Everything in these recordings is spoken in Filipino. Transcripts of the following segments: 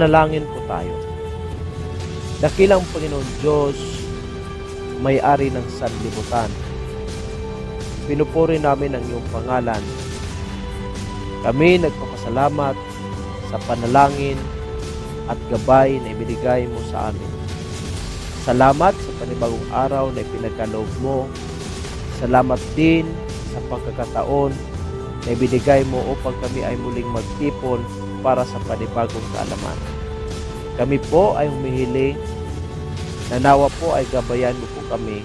Manalangin po tayo. Dakilang Panginoon Diyos, may-ari ng sanlibutan. Pinupuri namin ang iyong pangalan. Kami nagpapasalamat sa panalangin at gabay na ibinigay mo sa amin. Salamat sa panibagong araw na ipinagkaloob mo. Salamat din sa pagkakataon na ibinigay mo upang kami ay muling magtipon para sa panibagong kaalaman. Kami po ay humihiling na nawa po ay gabayan mo po kami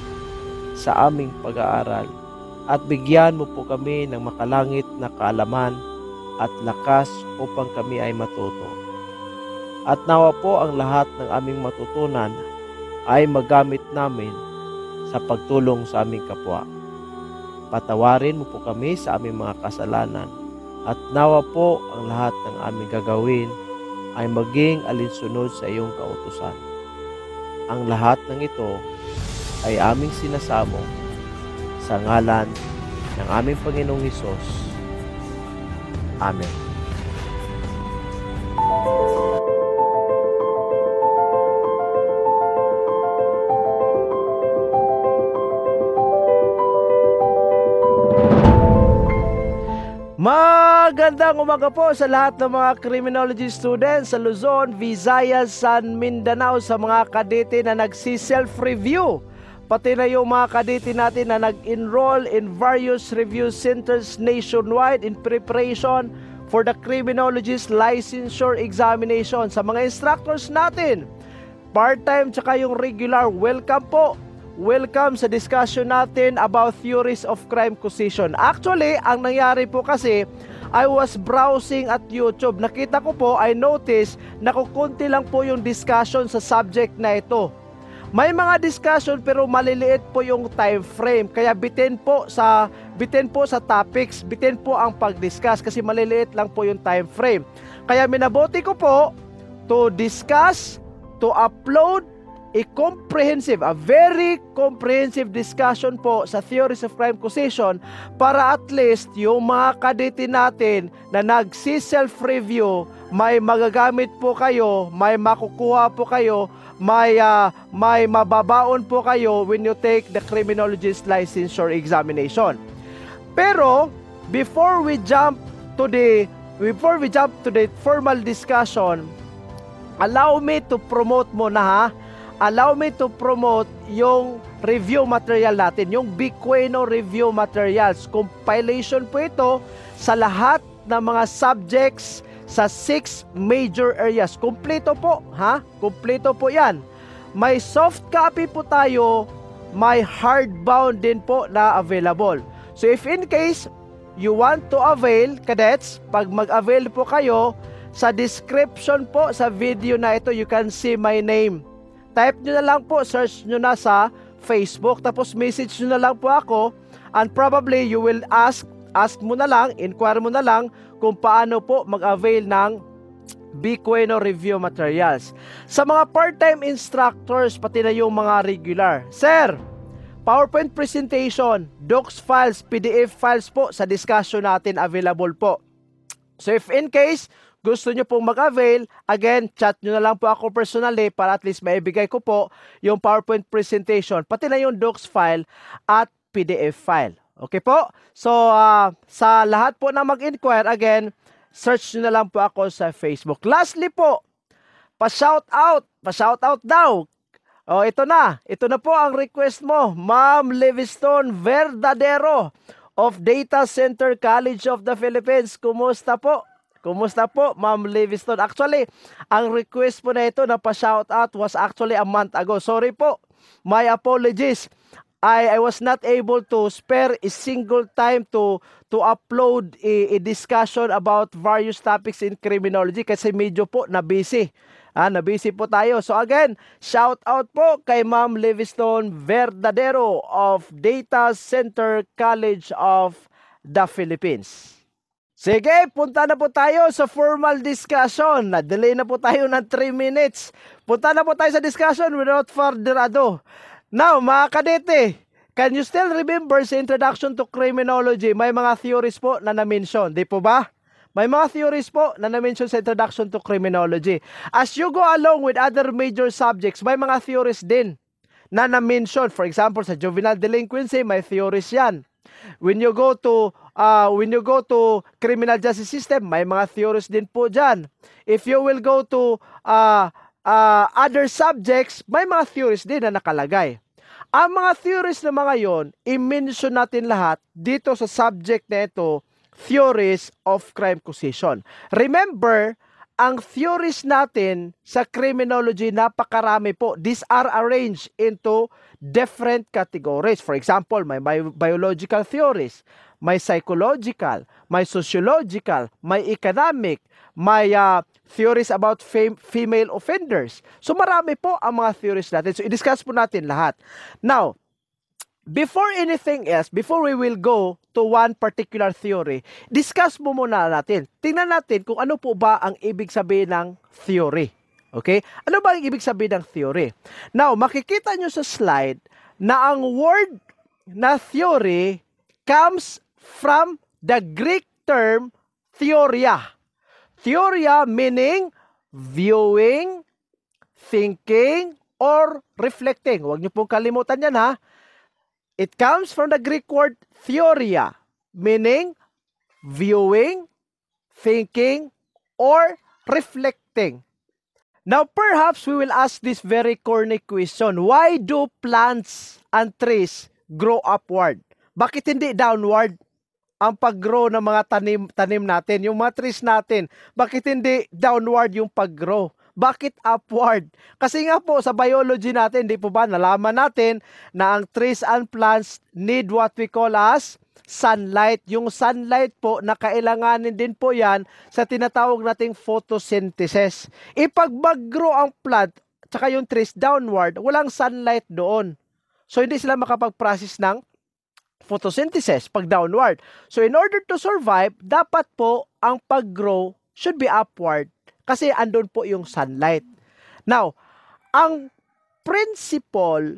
sa aming pag-aaral at bigyan mo po kami ng makalangit na kaalaman at lakas upang kami ay matuto. At nawa po ang lahat ng aming matutunan ay magamit namin sa pagtulong sa aming kapwa. Patawarin mo po kami sa aming mga kasalanan at nawa po ang lahat ng aming gagawin ay maging alinsunod sa iyong kautusan. Ang lahat ng ito ay aming sinasamo sa ngalan ng aming Panginoong Hesus. Amen. Ma Magandang umaga po sa lahat ng mga criminology students sa Luzon, Visayas, San Mindanao sa mga kadete na nagsi-self-review. Pati na yung mga kadete natin na nag-enroll in various review centers nationwide in preparation for the criminologist licensure examination. Sa mga instructors natin, part-time tsaka yung regular, welcome po welcome sa discussion natin about theories of crime causation. Actually, ang nangyari po kasi, I was browsing at YouTube. Nakita ko po, I noticed na kukunti lang po yung discussion sa subject na ito. May mga discussion pero maliliit po yung time frame. Kaya bitin po sa bitin po sa topics, bitin po ang pag-discuss kasi maliliit lang po yung time frame. Kaya minabote ko po to discuss, to upload, a comprehensive, a very comprehensive discussion po sa theories of crime causation para at least yung mga kaditi natin na nagsi-self-review, may magagamit po kayo, may makukuha po kayo, may, uh, may mababaon po kayo when you take the criminologist licensure examination. Pero, before we jump to the before we jump to the formal discussion, allow me to promote mo na ha allow me to promote yung review material natin, yung Biqueno Review Materials. Compilation po ito sa lahat ng mga subjects sa six major areas. Kompleto po, ha? Kompleto po yan. May soft copy po tayo, may hardbound din po na available. So if in case you want to avail, cadets, pag mag-avail po kayo, sa description po sa video na ito, you can see my name type nyo na lang po, search nyo na sa Facebook, tapos message nyo na lang po ako, and probably you will ask, ask mo na lang, inquire mo na lang kung paano po mag-avail ng Biqueno Review Materials. Sa mga part-time instructors, pati na yung mga regular, Sir, PowerPoint presentation, docs files, PDF files po sa discussion natin available po. So if in case gusto nyo pong mag-avail, again, chat nyo na lang po ako personally para at least maibigay ko po yung PowerPoint presentation, pati na yung docs file at PDF file. Okay po? So, uh, sa lahat po na mag-inquire, again, search nyo na lang po ako sa Facebook. Lastly po, pa-shout out, pa-shout out daw. Oh, ito na. Ito na po ang request mo, Ma'am Livingston Verdadero of Data Center College of the Philippines. Kumusta po? Kumusta po, Ma'am Livingston? Actually, ang request po na ito na pa-shout out was actually a month ago. Sorry po. My apologies. I, I was not able to spare a single time to to upload a, a discussion about various topics in criminology kasi medyo po na busy. Ah, na busy po tayo. So again, shout out po kay Ma'am Livingston Verdadero of Data Center College of the Philippines. Sige, punta na po tayo sa formal discussion. na na po tayo ng 3 minutes. Punta na po tayo sa discussion without further ado. Now, mga kadete, can you still remember sa Introduction to Criminology, may mga theories po na na-mention, di po ba? May mga theories po na na-mention sa Introduction to Criminology. As you go along with other major subjects, may mga theories din na na-mention. For example, sa juvenile delinquency, may theories yan. When you go to uh, when you go to criminal justice system, may mga theories din po dyan. If you will go to uh, uh, other subjects, may mga theories din na nakalagay. Ang mga theories na mga yon, i-mention natin lahat dito sa subject na ito, theories of crime causation. Remember, ang theories natin sa criminology napakarami po. These are arranged into different categories. For example, may biological theories, may psychological, may sociological, may economic, may uh, theories about fem- female offenders. So marami po ang mga theories natin. So i-discuss po natin lahat. Now, before anything else, before we will go to one particular theory, discuss mo muna natin. Tingnan natin kung ano po ba ang ibig sabihin ng theory. Okay? Ano ba ang ibig sabihin ng theory? Now, makikita nyo sa slide na ang word na theory comes from the Greek term theoria. Theoria meaning viewing, thinking, or reflecting. Huwag nyo pong kalimutan yan ha. It comes from the Greek word theoria, meaning viewing, thinking, or reflecting. Now, perhaps we will ask this very corny question. Why do plants and trees grow upward? Bakit hindi downward ang paggrow ng mga tanim, tanim natin? Yung mga trees natin, bakit hindi downward yung paggrow? Bakit upward? Kasi nga po sa biology natin, di po ba nalaman natin na ang trees and plants need what we call as sunlight. Yung sunlight po, nakailanganin din po yan sa tinatawag nating photosynthesis. Ipagbagrow ang plant, tsaka yung trees downward, walang sunlight doon. So, hindi sila makapag-process ng photosynthesis pag downward. So, in order to survive, dapat po ang pag-grow should be upward kasi andun po yung sunlight. Now, ang principle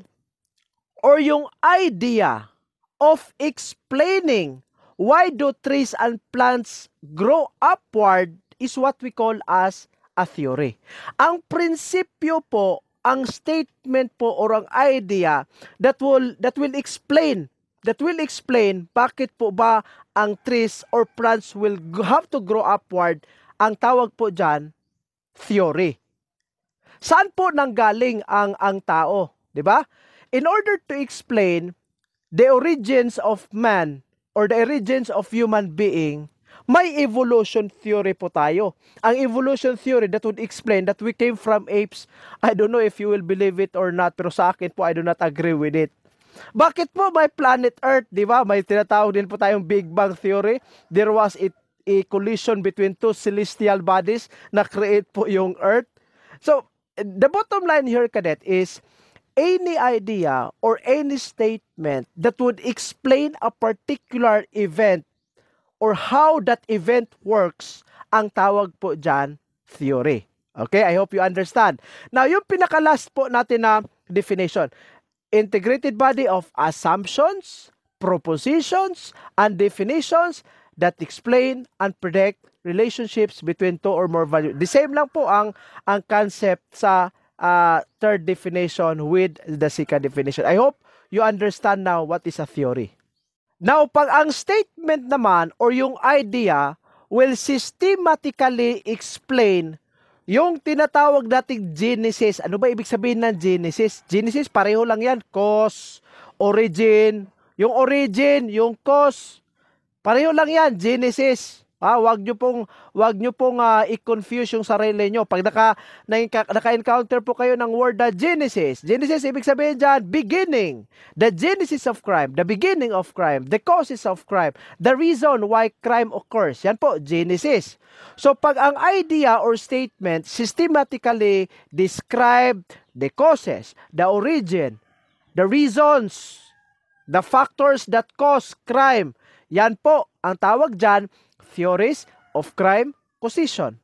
or yung idea of explaining why do trees and plants grow upward is what we call as a theory. Ang prinsipyo po, ang statement po or ang idea that will that will explain that will explain bakit po ba ang trees or plants will have to grow upward. Ang tawag po diyan theory. Saan po nanggaling ang ang tao, 'di ba? In order to explain the origins of man or the origins of human being, may evolution theory po tayo. Ang evolution theory that would explain that we came from apes. I don't know if you will believe it or not, pero sa akin po, I do not agree with it. Bakit po may planet Earth, di ba? May tinatawag din po tayong Big Bang Theory. There was a a collision between two celestial bodies na create po yung Earth. So, the bottom line here, Cadet, is any idea or any statement that would explain a particular event or how that event works ang tawag po dyan theory. Okay, I hope you understand. Now, yung pinaka-last po natin na definition. Integrated body of assumptions, propositions, and definitions that explain and predict relationships between two or more value. The same lang po ang ang concept sa uh, third definition with the second definition. I hope you understand now what is a theory. Now, pag ang statement naman or yung idea will systematically explain yung tinatawag nating genesis. Ano ba ibig sabihin ng genesis? Genesis, pareho lang yan. Cause, origin. Yung origin, yung cause, Pareho lang yan, Genesis. Ah, wag niyo pong wag niyo pong uh, i-confuse yung sarili niyo. Pag naka, naka-encounter po kayo ng word na Genesis. Genesis ibig sabihin diyan beginning. The genesis of crime, the beginning of crime, the causes of crime, the reason why crime occurs. Yan po Genesis. So pag ang idea or statement systematically describe the causes, the origin, the reasons, the factors that cause crime yan po ang tawag dyan, theories of crime causation.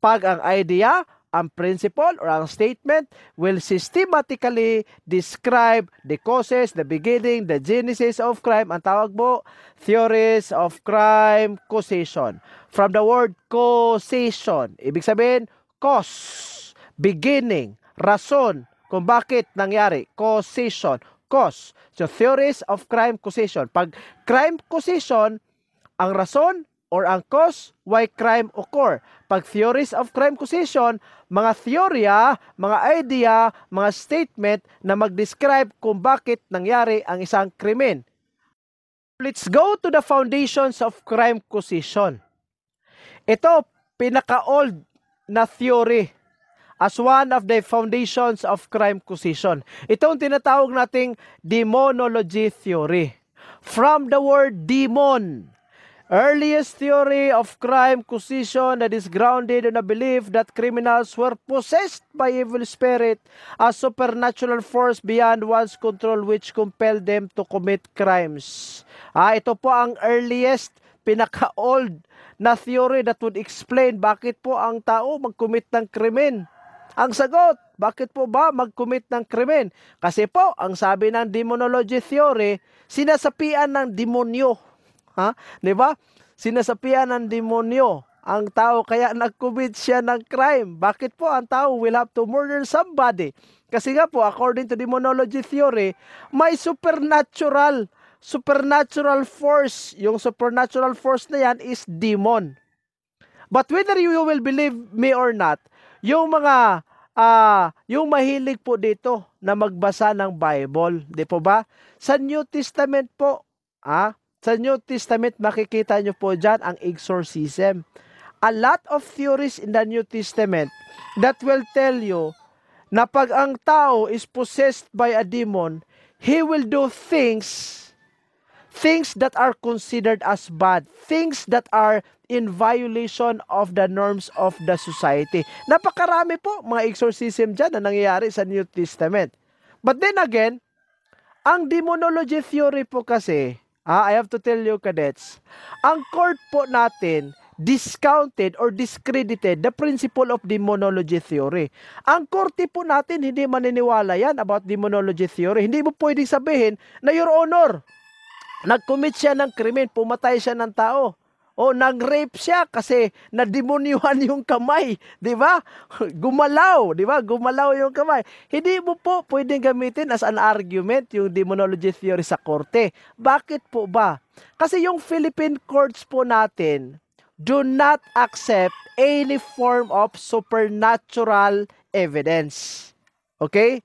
Pag ang idea, ang principle or ang statement will systematically describe the causes, the beginning, the genesis of crime. Ang tawag po, theories of crime causation. From the word causation, ibig sabihin, cause, beginning, rason, kung bakit nangyari, causation, cause. So, theories of crime causation. Pag crime causation, ang rason or ang cause why crime occur. Pag theories of crime causation, mga teorya, mga idea, mga statement na mag-describe kung bakit nangyari ang isang krimen. Let's go to the foundations of crime causation. Ito, pinaka-old na theory as one of the foundations of crime causation. Ito ang tinatawag nating demonology theory. From the word demon, earliest theory of crime causation that is grounded on a belief that criminals were possessed by evil spirit, a supernatural force beyond one's control which compelled them to commit crimes. Ah, ito po ang earliest, pinaka-old na theory that would explain bakit po ang tao mag-commit ng krimen. Ang sagot, bakit po ba mag-commit ng krimen? Kasi po, ang sabi ng demonology theory, sinasapian ng demonyo. Ha? Di ba? Sinasapian ng demonyo ang tao kaya nag-commit siya ng crime. Bakit po ang tao will have to murder somebody? Kasi nga po, according to demonology theory, may supernatural supernatural force. Yung supernatural force na yan is demon. But whether you will believe me or not, yung mga ah, yung mahilig po dito na magbasa ng Bible, di po ba? Sa New Testament po, ah, sa New Testament makikita nyo po diyan ang exorcism. A lot of theories in the New Testament that will tell you na pag ang tao is possessed by a demon, he will do things things that are considered as bad, things that are in violation of the norms of the society. Napakarami po mga exorcism dyan na nangyayari sa New Testament. But then again, ang demonology theory po kasi, ah, I have to tell you cadets, ang court po natin discounted or discredited the principle of demonology theory. Ang korte po natin hindi maniniwala yan about demonology theory. Hindi mo pwedeng sabihin na your honor, nag-commit siya ng krimen, pumatay siya ng tao oh, nag-rape siya kasi nademonyuhan yung kamay, 'di ba? Gumalaw, 'di ba? Gumalaw yung kamay. Hindi mo po pwedeng gamitin as an argument yung demonology theory sa korte. Bakit po ba? Kasi yung Philippine courts po natin do not accept any form of supernatural evidence. Okay?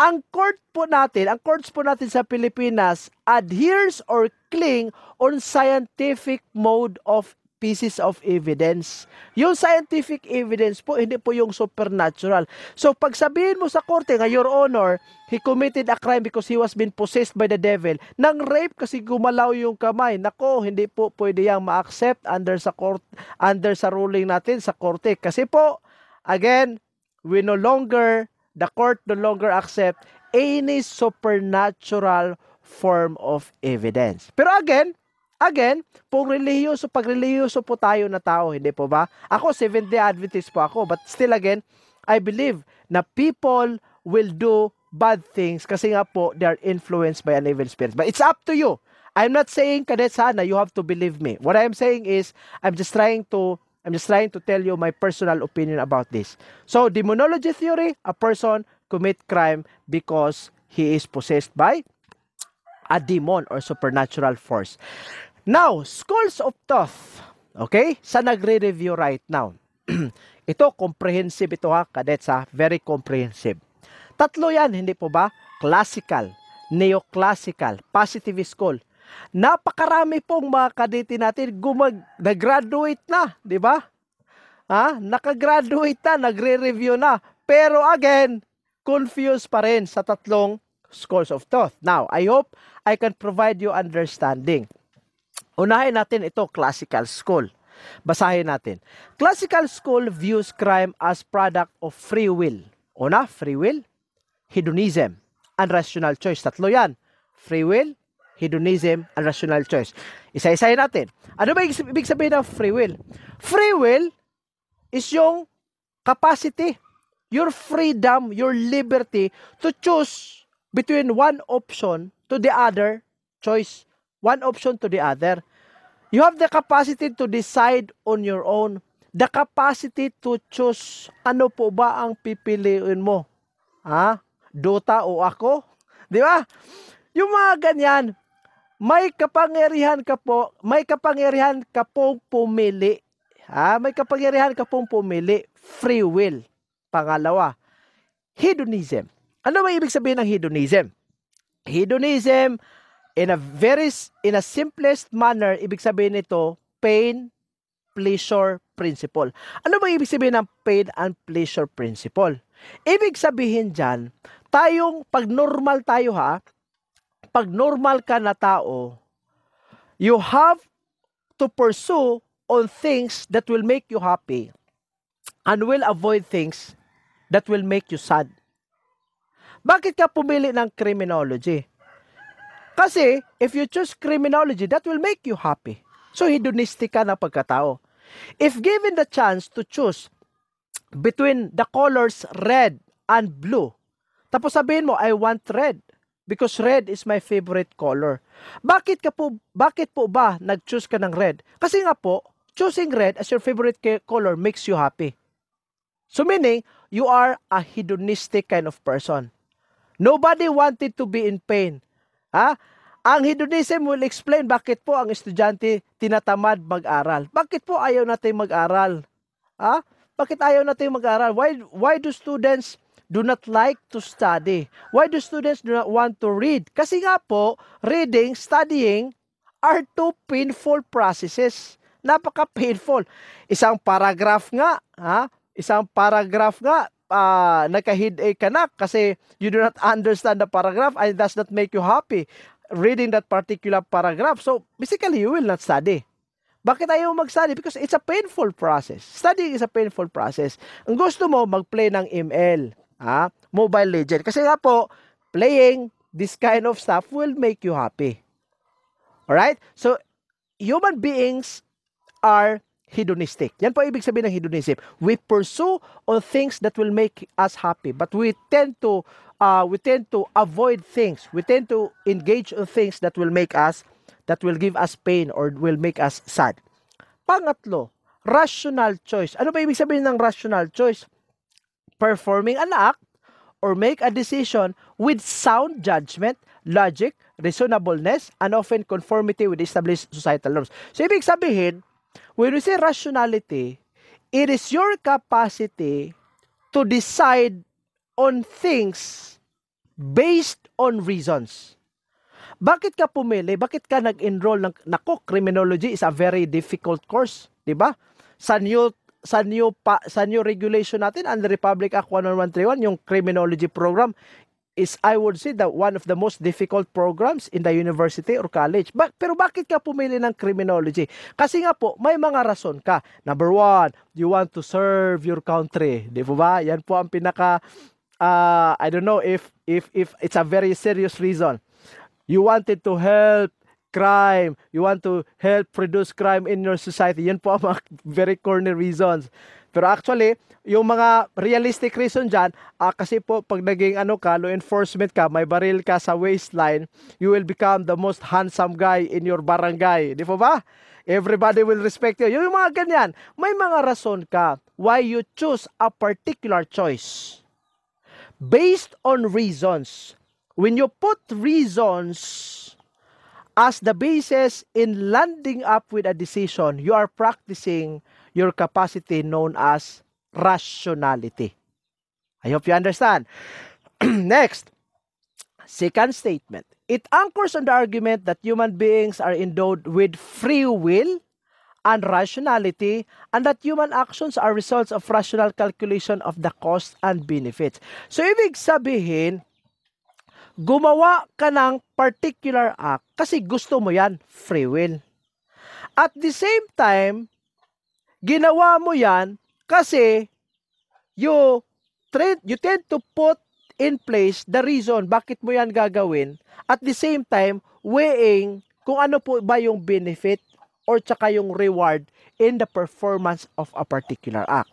ang court po natin, ang courts po natin sa Pilipinas adheres or cling on scientific mode of pieces of evidence. Yung scientific evidence po, hindi po yung supernatural. So, pag sabihin mo sa korte nga, Your Honor, he committed a crime because he was been possessed by the devil. Nang rape kasi gumalaw yung kamay. Nako, hindi po pwede yang ma-accept under sa court, under sa ruling natin sa korte. Kasi po, again, we no longer the court no longer accept any supernatural form of evidence. Pero again, again, kung reliyoso, pag reliyoso po tayo na tao, hindi po ba? Ako, Seventh-day Adventist po ako. But still again, I believe na people will do bad things kasi nga po, they are influenced by an evil spirit. But it's up to you. I'm not saying, kadet, sana you have to believe me. What I'm saying is, I'm just trying to I'm just trying to tell you my personal opinion about this. So, demonology theory, a person commit crime because he is possessed by a demon or supernatural force. Now, schools of thought. Okay? Sa nagre-review right now. ito, comprehensive ito ha, kadets ha. Very comprehensive. Tatlo yan, hindi po ba? Classical, neoclassical, positive school, Napakarami pong mga kaditi natin gumag nag-graduate na, 'di ba? Ha? Nakagraduate na, nagre-review na. Pero again, confused pa rin sa tatlong scores of thought. Now, I hope I can provide you understanding. Unahin natin ito, classical school. Basahin natin. Classical school views crime as product of free will. Una, free will, hedonism, and rational choice. Tatlo yan. Free will, hedonism, and rational choice. Isa-isahin natin. Ano ba ibig sabihin ng free will? Free will is yung capacity, your freedom, your liberty to choose between one option to the other choice. One option to the other. You have the capacity to decide on your own. The capacity to choose ano po ba ang pipiliin mo. Ha? Dota o ako? Di ba? Yung mga ganyan, may kapangyarihan ka po, may kapangyarihan ka pong pumili. Ha? May kapangyarihan ka pong pumili. Free will. Pangalawa, hedonism. Ano may ibig sabihin ng hedonism? Hedonism, in a very, in a simplest manner, ibig sabihin nito, pain, pleasure, principle. Ano ba ibig sabihin ng pain and pleasure principle? Ibig sabihin dyan, tayong pag normal tayo ha, pag normal ka na tao, you have to pursue on things that will make you happy and will avoid things that will make you sad. Bakit ka pumili ng criminology? Kasi if you choose criminology, that will make you happy. So hedonistic ka na pagkatao. If given the chance to choose between the colors red and blue, tapos sabihin mo, I want red because red is my favorite color. Bakit ka po bakit po ba nag-choose ka ng red? Kasi nga po, choosing red as your favorite color makes you happy. So meaning, you are a hedonistic kind of person. Nobody wanted to be in pain. Ha? Ang hedonism will explain bakit po ang estudyante tinatamad mag-aral. Bakit po ayaw natin mag-aral? Ha? Bakit ayaw natin mag-aral? Why why do students do not like to study? Why do students do not want to read? Kasi nga po, reading, studying are two painful processes. Napaka-painful. Isang paragraph nga, ha? Isang paragraph nga, uh, nagka-headache ka na kasi you do not understand the paragraph and does not make you happy reading that particular paragraph. So, basically, you will not study. Bakit ayaw mag-study? Because it's a painful process. Studying is a painful process. Ang gusto mo, mag-play ng ML ah, Mobile Legend. Kasi nga po, playing this kind of stuff will make you happy. All right? So, human beings are hedonistic. Yan po ibig sabihin ng hedonism. We pursue on things that will make us happy, but we tend to uh, we tend to avoid things. We tend to engage on things that will make us that will give us pain or will make us sad. Pangatlo, rational choice. Ano ba ibig sabihin ng rational choice? performing an act or make a decision with sound judgment, logic, reasonableness, and often conformity with established societal norms. So, ibig sabihin, when we say rationality, it is your capacity to decide on things based on reasons. Bakit ka pumili? Bakit ka nag-enroll ng nako criminology is a very difficult course, 'di ba? Sa New sa new pa, sa new regulation natin under Republic Act 1131 yung criminology program is I would say that one of the most difficult programs in the university or college. Ba- pero bakit ka pumili ng criminology? Kasi nga po, may mga rason ka. Number one, you want to serve your country. Di po ba? Yan po ang pinaka, uh, I don't know if, if, if it's a very serious reason. You wanted to help crime, you want to help reduce crime in your society. Yan po ang mga very corny reasons. Pero actually, yung mga realistic reason dyan, ah, kasi po pag naging ano ka, law enforcement ka, may baril ka sa waistline, you will become the most handsome guy in your barangay. Di po ba? Everybody will respect you. Yung mga ganyan, may mga rason ka why you choose a particular choice. Based on reasons. When you put reasons as the basis in landing up with a decision, you are practicing your capacity known as rationality. I hope you understand. Next, second statement. It anchors on the argument that human beings are endowed with free will and rationality and that human actions are results of rational calculation of the cost and benefits. So, ibig sabihin, gumawa ka ng particular act kasi gusto mo yan, free will. At the same time, ginawa mo yan kasi you, you tend to put in place the reason bakit mo yan gagawin at the same time weighing kung ano po ba yung benefit or tsaka yung reward in the performance of a particular act.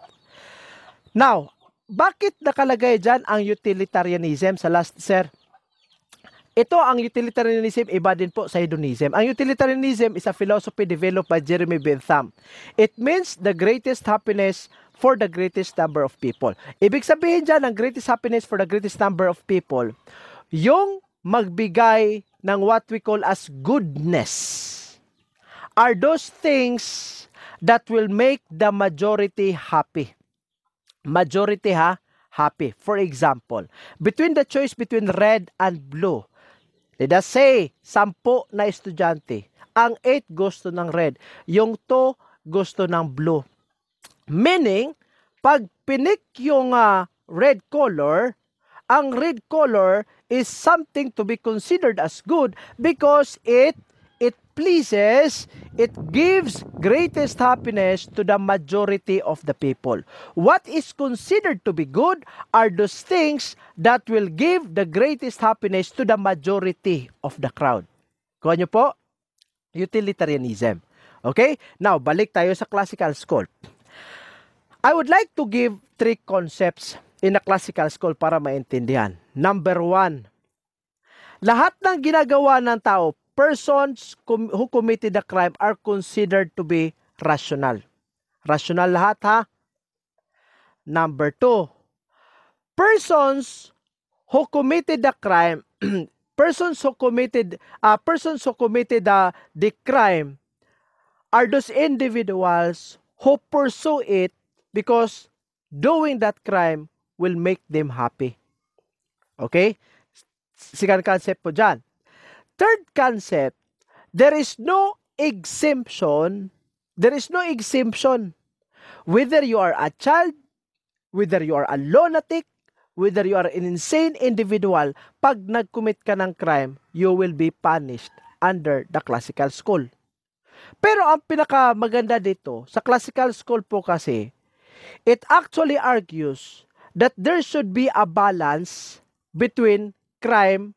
Now, bakit nakalagay dyan ang utilitarianism sa last, sir? Ito ang utilitarianism, iba din po sa hedonism. Ang utilitarianism is a philosophy developed by Jeremy Bentham. It means the greatest happiness for the greatest number of people. Ibig sabihin dyan, ang greatest happiness for the greatest number of people, yung magbigay ng what we call as goodness are those things that will make the majority happy. Majority ha, happy. For example, between the choice between red and blue, Let us say, sampu na estudyante. Ang 8 gusto ng red. Yung 2 gusto ng blue. Meaning, pag pinik yung uh, red color, ang red color is something to be considered as good because it pleases, it gives greatest happiness to the majority of the people. What is considered to be good are those things that will give the greatest happiness to the majority of the crowd. Kuha niyo po, utilitarianism. Okay? Now, balik tayo sa classical school. I would like to give three concepts in a classical school para maintindihan. Number one, lahat ng ginagawa ng tao persons com- who committed the crime are considered to be rational. Rational lahat ha. Number two, persons who committed the crime, persons who committed, uh, persons who committed the, uh, the crime are those individuals who pursue it because doing that crime will make them happy. Okay? Second concept po dyan third concept, there is no exemption. There is no exemption. Whether you are a child, whether you are a lunatic, whether you are an insane individual, pag nag-commit ka ng crime, you will be punished under the classical school. Pero ang pinakamaganda dito, sa classical school po kasi, it actually argues that there should be a balance between crime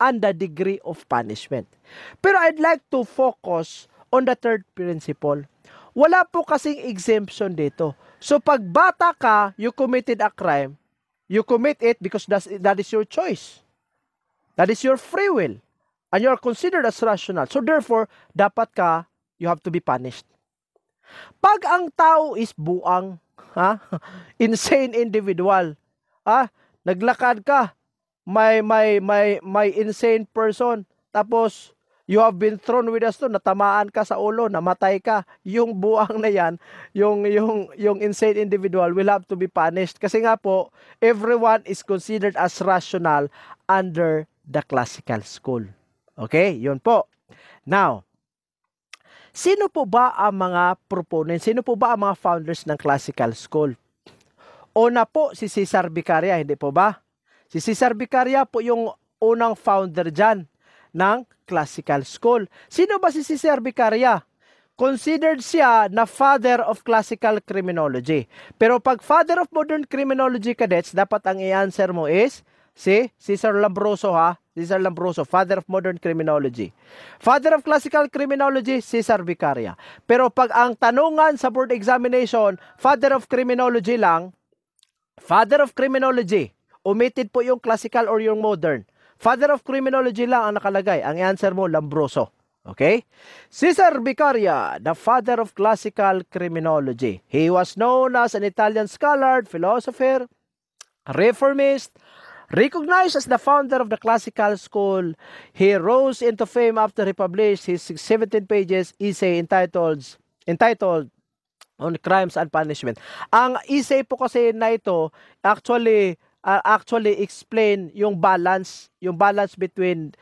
and the degree of punishment. Pero I'd like to focus on the third principle. Wala po kasing exemption dito. So pag bata ka, you committed a crime, you commit it because that's, that is your choice. That is your free will. And you are considered as rational. So therefore, dapat ka, you have to be punished. Pag ang tao is buang, ha? insane individual, ha? naglakad ka, may may may may insane person tapos you have been thrown with a stone natamaan ka sa ulo namatay ka yung buang na yan yung yung yung insane individual will have to be punished kasi nga po everyone is considered as rational under the classical school okay yun po now sino po ba ang mga proponents sino po ba ang mga founders ng classical school una po si Cesar Vicaria hindi po ba Si Cesar Vicaria po yung unang founder dyan ng classical school. Sino ba si Cesar Vicaria? Considered siya na father of classical criminology. Pero pag father of modern criminology cadets, dapat ang i-answer mo is si Cesar Lambroso ha. Cesar Lambroso, father of modern criminology. Father of classical criminology, Cesar Vicaria. Pero pag ang tanungan sa board examination, father of criminology lang, father of criminology, Omitted po yung classical or yung modern. Father of criminology lang ang nakalagay. Ang answer mo, Lambroso. Okay? Cesar Beccaria, the father of classical criminology. He was known as an Italian scholar, philosopher, reformist, Recognized as the founder of the classical school, he rose into fame after he published his 17 pages essay entitled entitled on crimes and punishment. Ang essay po kasi na ito, actually, uh, actually explain yung balance, yung balance between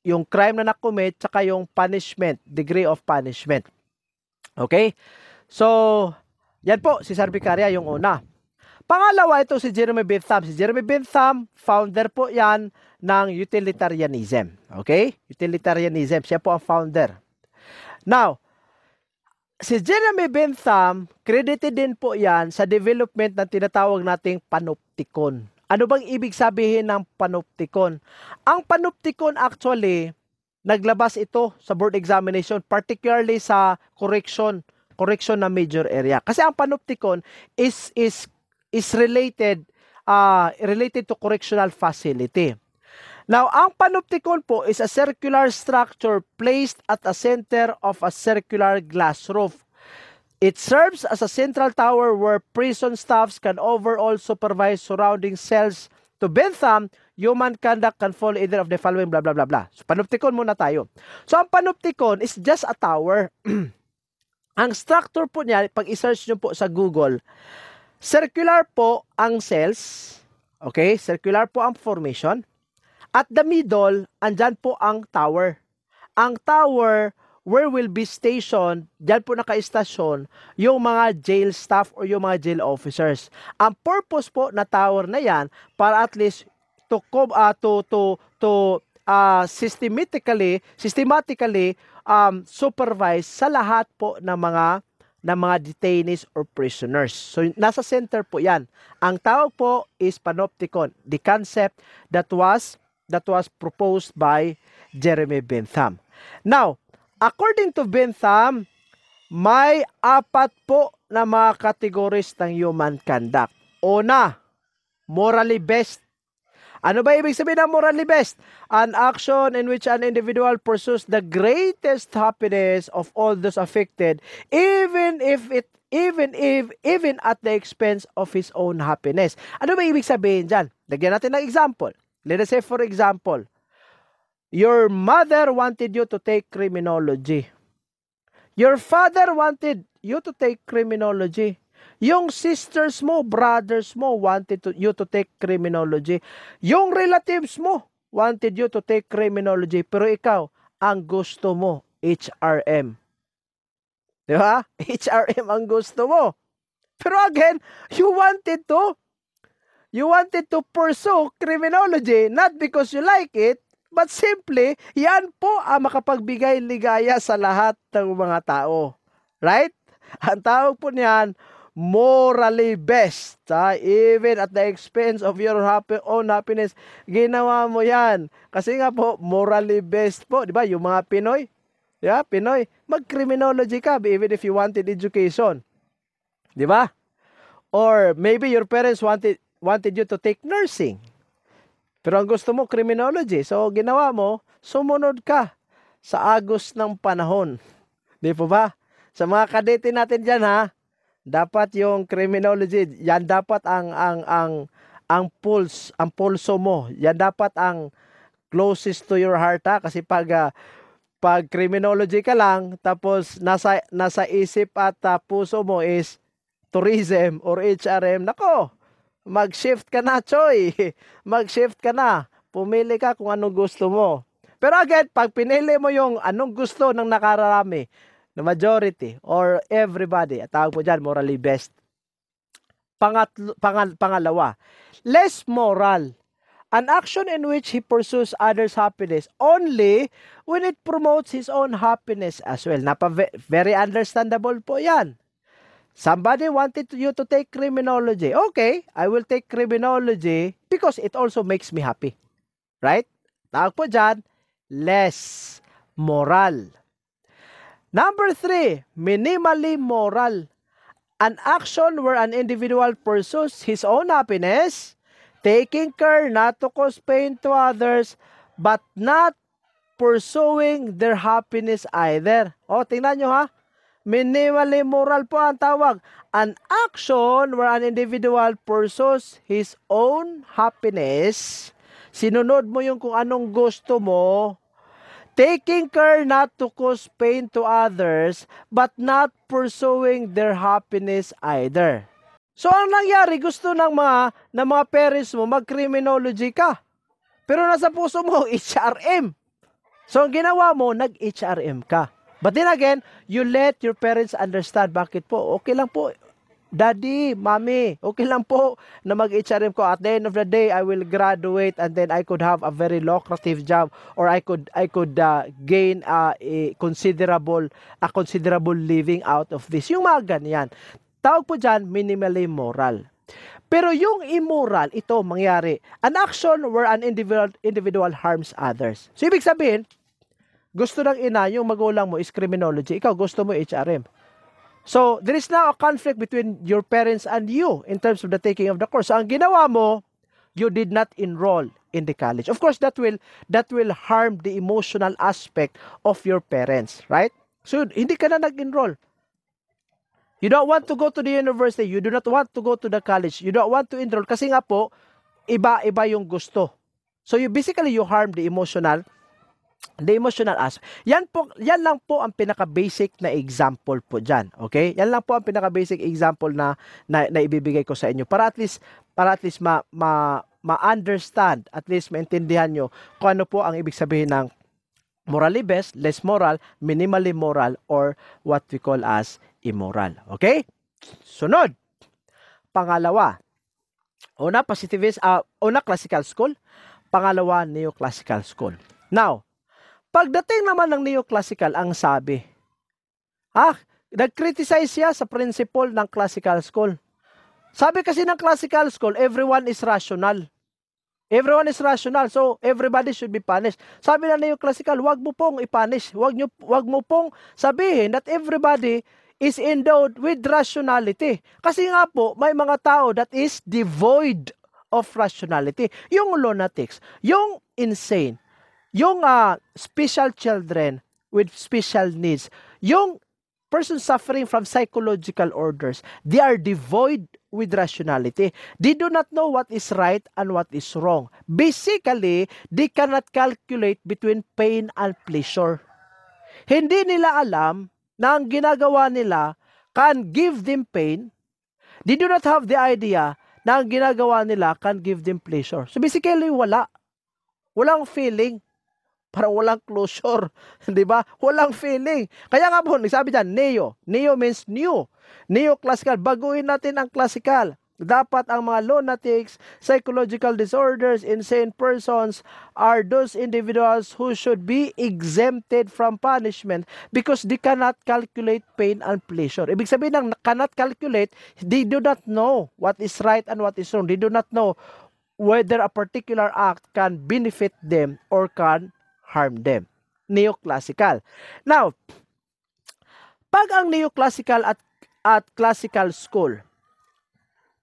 yung crime na nakommit saka yung punishment, degree of punishment. Okay? So, yan po si Sarbicaria yung una. Pangalawa ito si Jeremy Bentham. Si Jeremy Bentham, founder po 'yan ng utilitarianism. Okay? Utilitarianism, siya po ang founder. Now, si Jeremy Bentham, credited din po 'yan sa development ng tinatawag nating panopticon. Ano bang ibig sabihin ng panopticon? Ang panopticon actually, naglabas ito sa board examination, particularly sa correction, correction na major area. Kasi ang panopticon is, is, is related, uh, related to correctional facility. Now, ang panopticon po is a circular structure placed at a center of a circular glass roof It serves as a central tower where prison staffs can overall supervise surrounding cells to Bentham, human conduct can fall either of the following blah blah blah blah. So panopticon muna tayo. So ang panopticon is just a tower. ang structure po niya, pag i-search niyo po sa Google, circular po ang cells. Okay, circular po ang formation. At the middle, andyan po ang tower. Ang tower where will be stationed, dyan po naka-station, yung mga jail staff or yung mga jail officers. Ang purpose po na tower na yan, para at least to, uh, to, to, to uh, systematically, systematically um, supervise sa lahat po ng mga ng mga detainees or prisoners. So, nasa center po yan. Ang tawag po is panopticon, the concept that was that was proposed by Jeremy Bentham. Now, According to Bentham, may apat po na mga categories ng human conduct. Una, morally best. Ano ba ibig sabihin ng morally best? An action in which an individual pursues the greatest happiness of all those affected, even if it even if even at the expense of his own happiness. Ano ba ibig sabihin diyan? Lagyan natin ng example. Let us say for example, Your mother wanted you to take criminology. Your father wanted you to take criminology. Yung sisters mo, brothers mo wanted to, you to take criminology. Yung relatives mo wanted you to take criminology. Pero ikaw, ang gusto mo, HRM. Di ba? HRM ang gusto mo. Pero again, you wanted to you wanted to pursue criminology not because you like it, But simply, yan po ang makapagbigay ligaya sa lahat ng mga tao. Right? Ang tawag po niyan, morally best. Ha? Even at the expense of your happy, own happiness, ginawa mo yan. Kasi nga po, morally best po. Di ba? Yung mga Pinoy, yeah, Pinoy, mag-criminology ka even if you wanted education. Di ba? Or maybe your parents wanted wanted you to take nursing. Pero ang gusto mo, criminology. So, ginawa mo, sumunod ka sa agos ng panahon. Di po ba? Sa mga kadete natin dyan ha, dapat yung criminology, yan dapat ang, ang, ang, ang pulse, ang pulso mo. Yan dapat ang closest to your heart ha. Kasi pag, uh, pag criminology ka lang, tapos nasa, nasa isip at uh, puso mo is tourism or HRM, nako, Mag-shift ka na, Choy. Mag-shift ka na. Pumili ka kung anong gusto mo. Pero again, pag pinili mo yung anong gusto ng nakararami, the majority or everybody, at tawag mo dyan, morally best. Pangatlo, pangal, pangalawa, less moral. An action in which he pursues others' happiness only when it promotes his own happiness as well. Napa, very understandable po yan. Somebody wanted you to take criminology. Okay, I will take criminology because it also makes me happy. Right? Tawag po dyan, less moral. Number three, minimally moral. An action where an individual pursues his own happiness, taking care not to cause pain to others, but not pursuing their happiness either. O, oh, tingnan nyo ha minimally moral po ang tawag. An action where an individual pursues his own happiness. Sinunod mo yung kung anong gusto mo. Taking care not to cause pain to others, but not pursuing their happiness either. So ang nangyari, gusto ng mga, ng mga parents mo, mag-criminology ka. Pero nasa puso mo, HRM. So ang ginawa mo, nag-HRM ka. But then again, you let your parents understand bakit po, okay lang po, Daddy, Mommy, okay lang po na mag-HRM ko. At the end of the day, I will graduate and then I could have a very lucrative job or I could I could uh, gain uh, a considerable a considerable living out of this. Yung mga ganyan. Tawag po dyan, minimally moral. Pero yung immoral, ito mangyari. An action where an individual, individual harms others. So, ibig sabihin, gusto ng ina, yung magulang mo is criminology. Ikaw, gusto mo HRM. So, there is now a conflict between your parents and you in terms of the taking of the course. So, ang ginawa mo, you did not enroll in the college. Of course, that will that will harm the emotional aspect of your parents, right? So, hindi ka na nag-enroll. You don't want to go to the university, you do not want to go to the college, you don't want to enroll kasi nga po iba-iba yung gusto. So, you basically you harm the emotional the emotional aspect. Yan po yan lang po ang pinaka basic na example po diyan, okay? Yan lang po ang pinaka basic example na, na na ibibigay ko sa inyo para at least para at least ma, ma ma-understand, at least maintindihan nyo kung ano po ang ibig sabihin ng morally best, less moral, minimally moral, or what we call as immoral. Okay? Sunod. Pangalawa. Una, positivist, uh, una, classical school. Pangalawa, neoclassical school. Now, Pagdating naman ng neoclassical, ang sabi, ah, nag-criticize siya sa principle ng classical school. Sabi kasi ng classical school, everyone is rational. Everyone is rational, so everybody should be punished. Sabi na neoclassical, wag mo pong ipunish. Wag, nyo, wag mo pong sabihin that everybody is endowed with rationality. Kasi nga po, may mga tao that is devoid of rationality. Yung lunatics, yung insane, yung uh, special children with special needs, yung person suffering from psychological orders, they are devoid with rationality. They do not know what is right and what is wrong. Basically, they cannot calculate between pain and pleasure. Hindi nila alam na ang ginagawa nila can give them pain. They do not have the idea na ang ginagawa nila can give them pleasure. So basically, wala. Walang feeling para walang closure, 'di ba? Walang feeling. Kaya nga po, nagsabi diyan, neo. Neo means new. Neo classical, baguhin natin ang classical. Dapat ang mga lunatics, psychological disorders, insane persons are those individuals who should be exempted from punishment because they cannot calculate pain and pleasure. Ibig sabihin ng cannot calculate, they do not know what is right and what is wrong. They do not know whether a particular act can benefit them or can harm them. Neoclassical. Now, pag ang neoclassical at, at classical school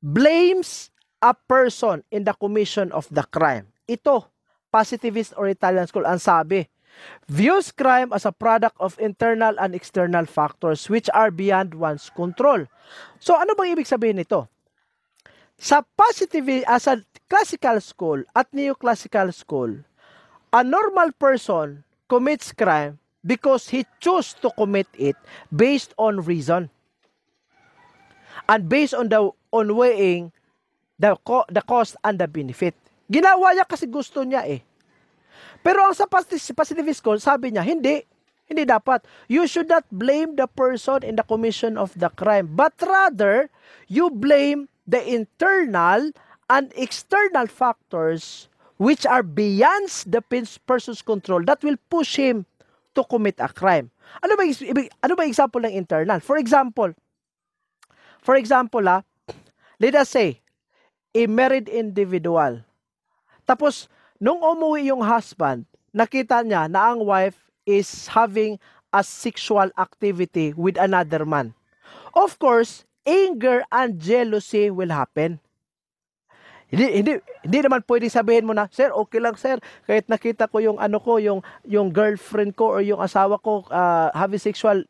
blames a person in the commission of the crime, ito, positivist or Italian school, ang sabi, views crime as a product of internal and external factors which are beyond one's control. So ano bang ibig sabihin nito? Sa positive as ah, a classical school at neoclassical school, a normal person commits crime because he chose to commit it based on reason and based on the on weighing the co- the cost and the benefit. Ginawa niya kasi gusto niya eh. Pero ang sa pacifist ko, sabi niya, hindi, hindi dapat. You should not blame the person in the commission of the crime, but rather you blame the internal and external factors which are beyond the person's control that will push him to commit a crime. Ano ba ano ba example ng internal? For example, for example ha, ah, let us say a married individual. Tapos nung umuwi yung husband, nakita niya na ang wife is having a sexual activity with another man. Of course, anger and jealousy will happen. Hindi, hindi, hindi naman pwedeng sabihin mo na, sir, okay lang sir, kahit nakita ko yung ano ko, yung, yung girlfriend ko or yung asawa ko uh, having sexual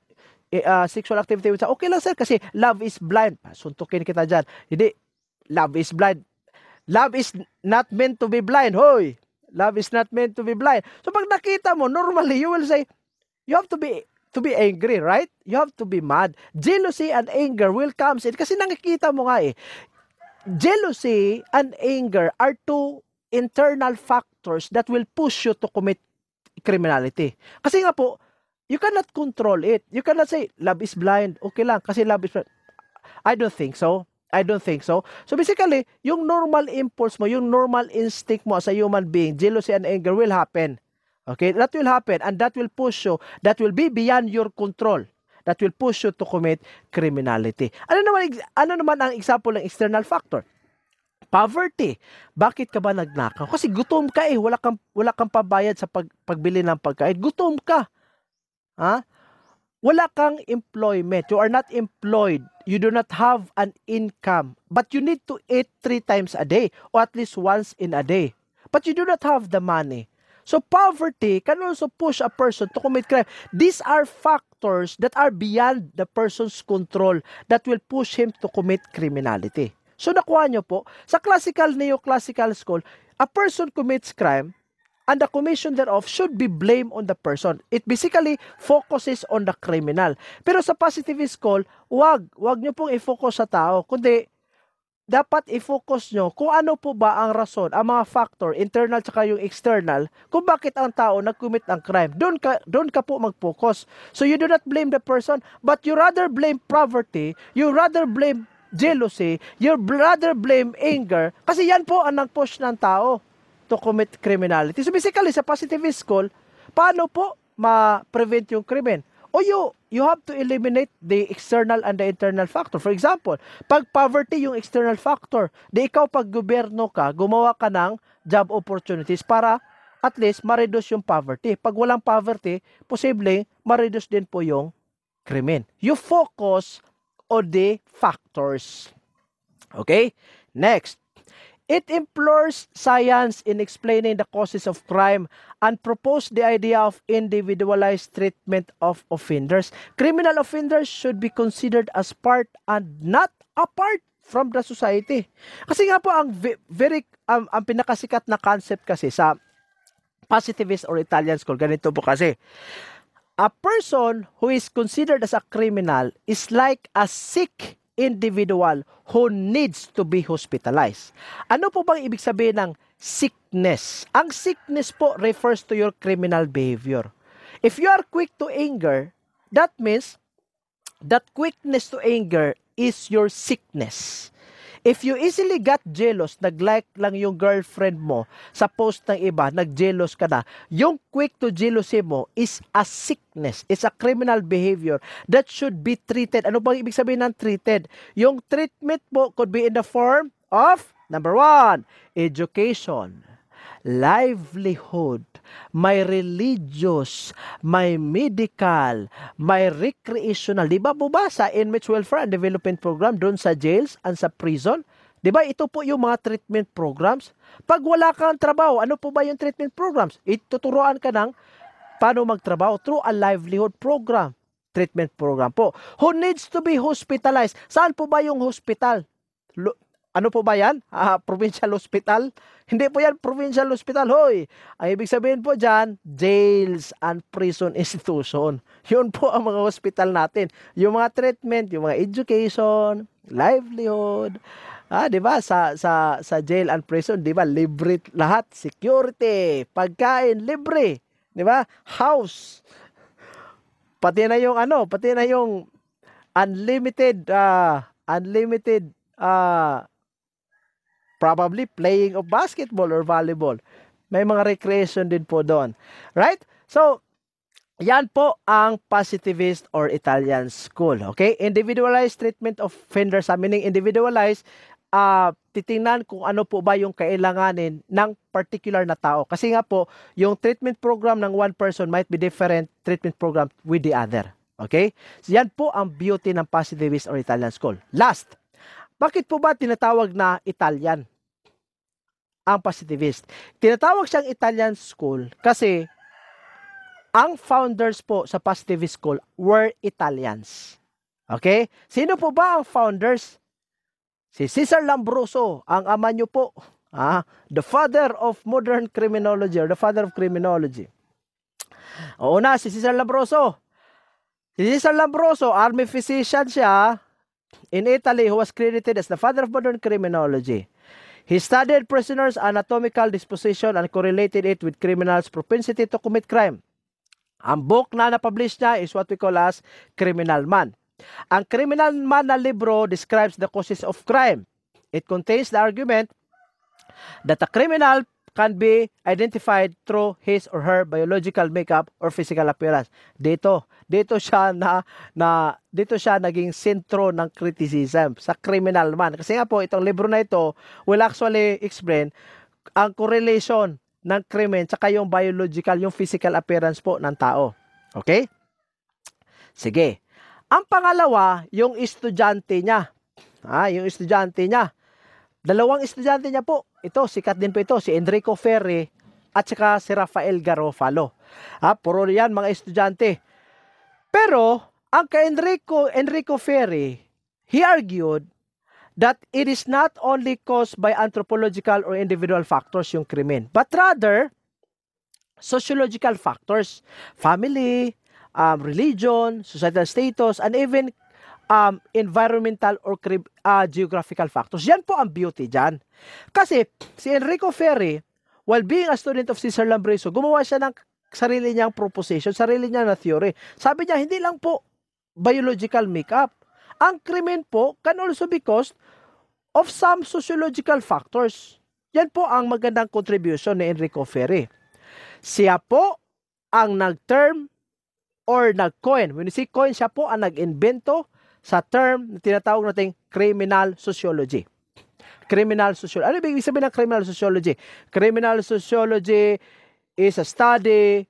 uh, sexual activity with okay lang sir kasi love is blind. Ah, suntukin kita dyan. Hindi, love is blind. Love is not meant to be blind. Hoy, love is not meant to be blind. So pag nakita mo, normally you will say, you have to be to be angry, right? You have to be mad. Jealousy and anger will comes kasi nakikita mo nga eh jealousy and anger are two internal factors that will push you to commit criminality. Kasi nga po, you cannot control it. You cannot say, love is blind. Okay lang, kasi love is blind. I don't think so. I don't think so. So basically, yung normal impulse mo, yung normal instinct mo as a human being, jealousy and anger will happen. Okay? That will happen and that will push you. That will be beyond your control that will push you to commit criminality. Ano naman, ano naman ang example ng external factor? poverty. Bakit ka ba nagnakaw? Kasi gutom ka eh, wala kang wala kang pabayad sa pag, pagbili ng pagkain. Gutom ka. Ha? Wala kang employment. You are not employed. You do not have an income. But you need to eat three times a day or at least once in a day. But you do not have the money. So poverty can also push a person to commit crime. These are factors that are beyond the person's control that will push him to commit criminality. So nakuha nyo po, sa classical neoclassical school, a person commits crime and the commission thereof should be blamed on the person. It basically focuses on the criminal. Pero sa positivist school, wag, wag nyo pong i-focus sa tao, kundi dapat i-focus nyo kung ano po ba ang rason, ang mga factor, internal tsaka yung external, kung bakit ang tao nag-commit ng crime. Doon ka, doon ka po mag-focus. So you do not blame the person, but you rather blame poverty, you rather blame jealousy, you rather blame anger, kasi yan po ang nag-push ng tao to commit criminality. So basically, sa positivist school, paano po ma-prevent yung krimen? O you you have to eliminate the external and the internal factor. For example, pag poverty yung external factor, di ikaw pag gobyerno ka, gumawa ka ng job opportunities para at least ma-reduce yung poverty. Pag walang poverty, posible ma-reduce din po yung krimen. You focus on the factors. Okay? Next, It implores science in explaining the causes of crime and proposed the idea of individualized treatment of offenders. Criminal offenders should be considered as part and not apart from the society. Kasi nga po ang very um, ang pinakasikat na concept kasi sa positivist or Italian school ganito po kasi. A person who is considered as a criminal is like a sick individual who needs to be hospitalized. Ano po bang ibig sabihin ng sickness? Ang sickness po refers to your criminal behavior. If you are quick to anger, that means that quickness to anger is your sickness. If you easily got jealous, nag-like lang yung girlfriend mo sa post ng iba, nag-jealous ka na, yung quick to jealousy mo is a sickness, is a criminal behavior that should be treated. Ano bang ibig sabihin ng treated? Yung treatment mo could be in the form of, number one, education, livelihood, may religious, may medical, may recreational. Di ba bubasa inmates welfare and development program doon sa jails and sa prison? Di ba ito po yung mga treatment programs? Pag wala kang trabaho, ano po ba yung treatment programs? Ituturuan ka ng paano magtrabaho through a livelihood program treatment program po. Who needs to be hospitalized? Saan po ba yung hospital? Ano po ba yan? Ah, provincial hospital? Hindi po yan provincial hospital, hoy. Ay, ibig sabihin po dyan, jails and prison institution. Yun po ang mga hospital natin. Yung mga treatment, yung mga education, livelihood, ah, 'di ba? Sa sa sa jail and prison, 'di ba? Libre lahat, security, pagkain libre, 'di ba? House. Pati na yung ano, pati na yung unlimited uh, unlimited uh, Probably playing of basketball or volleyball. May mga recreation din po doon. Right? So, yan po ang positivist or Italian school. Okay? Individualized treatment of offenders. meaning individualized, uh, titingnan kung ano po ba yung kailanganin ng particular na tao. Kasi nga po, yung treatment program ng one person might be different treatment program with the other. Okay? So yan po ang beauty ng positivist or Italian school. Last, bakit po ba tinatawag na Italian? ang positivist. Tinatawag siyang Italian school kasi ang founders po sa positivist school were Italians. Okay? Sino po ba ang founders? Si Cesar Lambroso, ang ama niyo po. Ah, the father of modern criminology or the father of criminology. Oo na, si Cesar Lambroso. Si Cesar Lambroso, army physician siya in Italy who was credited as the father of modern criminology. He studied prisoners' anatomical disposition and correlated it with criminals' propensity to commit crime. Ang book na napublish niya is what we call as Criminal Man. Ang Criminal Man na libro describes the causes of crime. It contains the argument that a criminal can be identified through his or her biological makeup or physical appearance. Dito, dito siya na, na dito siya naging sentro ng criticism sa criminal man. Kasi nga po, itong libro na ito will actually explain ang correlation ng krimen sa yung biological, yung physical appearance po ng tao. Okay? Sige. Ang pangalawa, yung estudyante niya. Ah, yung estudyante niya. Dalawang estudyante niya po ito, sikat din po ito, si Enrico Ferri at saka si Rafael Garofalo. Ha, puro yan mga estudyante. Pero, ang kay Enrico, Enrico Ferri, he argued that it is not only caused by anthropological or individual factors yung krimen, but rather sociological factors, family, um, religion, societal status, and even um, environmental or uh, geographical factors. Yan po ang beauty dyan. Kasi si Enrico Ferri, while being a student of Cesar Lambriso, gumawa siya ng sarili niyang proposition, sarili niya na theory. Sabi niya, hindi lang po biological makeup. Ang krimen po can also be caused of some sociological factors. Yan po ang magandang contribution ni Enrico Ferri. Siya po ang nag-term or nag-coin. When you say coin, siya po ang nag-invento sa term na tinatawag nating criminal sociology. Criminal sociology. Ano ibig sabihin ng criminal sociology? Criminal sociology is a study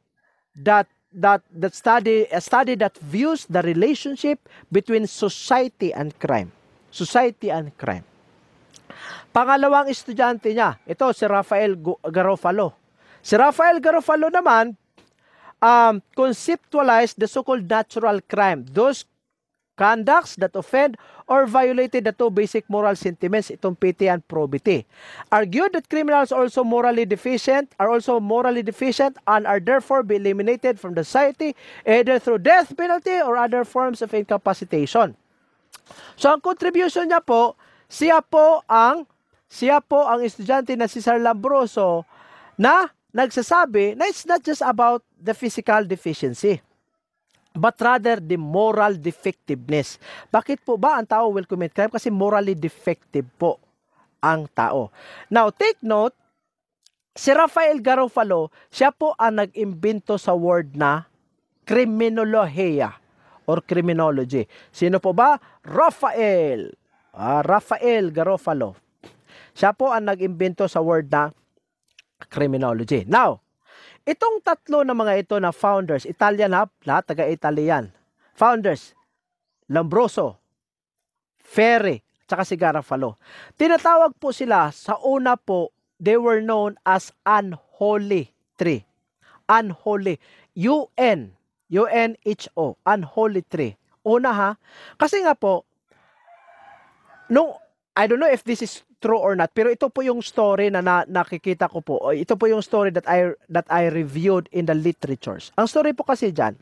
that that that study a study that views the relationship between society and crime. Society and crime. Pangalawang estudyante niya, ito si Rafael Garofalo. Si Rafael Garofalo naman um, conceptualized the so-called natural crime, those conducts that offend or violated the two basic moral sentiments, itong pity and probity. Argued that criminals also morally deficient, are also morally deficient and are therefore be eliminated from the society either through death penalty or other forms of incapacitation. So ang contribution niya po, siya po ang siya po ang estudyante na si Sir Lambroso na nagsasabi na it's not just about the physical deficiency but rather the moral defectiveness. Bakit po ba ang tao will commit crime? Kasi morally defective po ang tao. Now, take note, si Rafael Garofalo, siya po ang nag-imbento sa word na criminologia or criminology. Sino po ba? Rafael. Ah, Rafael Garofalo. Siya po ang nag-imbento sa word na criminology. Now, Itong tatlo na mga ito na founders, Italian hub, lahat taga-Italian. Founders, Lambroso, Ferre, tsaka si Garafalo. Tinatawag po sila sa una po, they were known as unholy three. Unholy. UN. UNHO. Unholy three. Una ha. Kasi nga po, no, I don't know if this is true or not pero ito po yung story na, na nakikita ko po ito po yung story that I that I reviewed in the literatures ang story po kasi diyan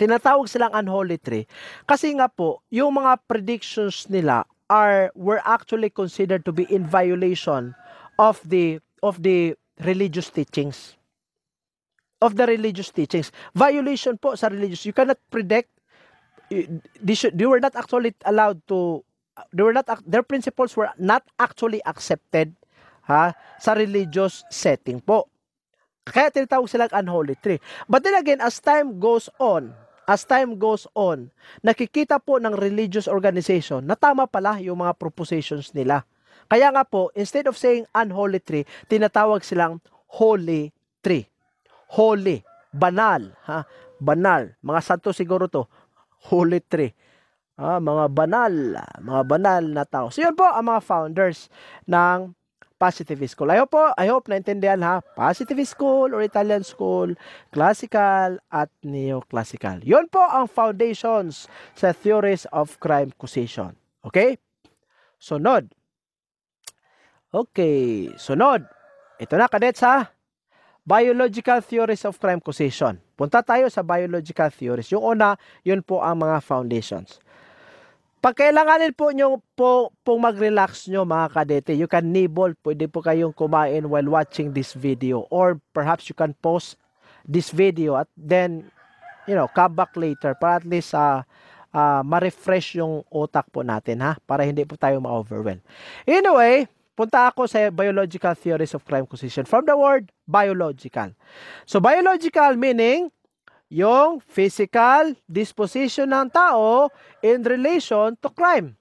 tinatawag silang unholy tree kasi nga po yung mga predictions nila are were actually considered to be in violation of the of the religious teachings of the religious teachings violation po sa religious you cannot predict they, should, they were not actually allowed to they were not their principles were not actually accepted ha sa religious setting po. Kaya tinatawag silang unholy tree. But then again, as time goes on, as time goes on, nakikita po ng religious organization na tama pala yung mga propositions nila. Kaya nga po, instead of saying unholy tree, tinatawag silang holy tree. Holy, banal, ha? Banal. Mga santo siguro to, holy tree. Ah, mga banal, mga banal na tao. So yun po ang mga founders ng positive school. I hope po, I hope naintindihan ha, positive school or Italian school, classical at neoclassical. Yun po ang foundations sa theories of crime causation. Okay? Sunod. Okay, sunod. Ito na kadets ha. Biological theories of crime causation. Punta tayo sa biological theories. Yung una, yun po ang mga foundations. Pag kailanganin po nyo po, pong mag-relax nyo mga kadete, you can nibble, pwede po kayong kumain while watching this video or perhaps you can post this video at then, you know, come back later para at least uh, uh, ma-refresh yung otak po natin ha para hindi po tayo ma-overwhelm. Anyway, punta ako sa biological theories of crime causation from the word biological. So biological meaning yung physical disposition ng tao in relation to crime.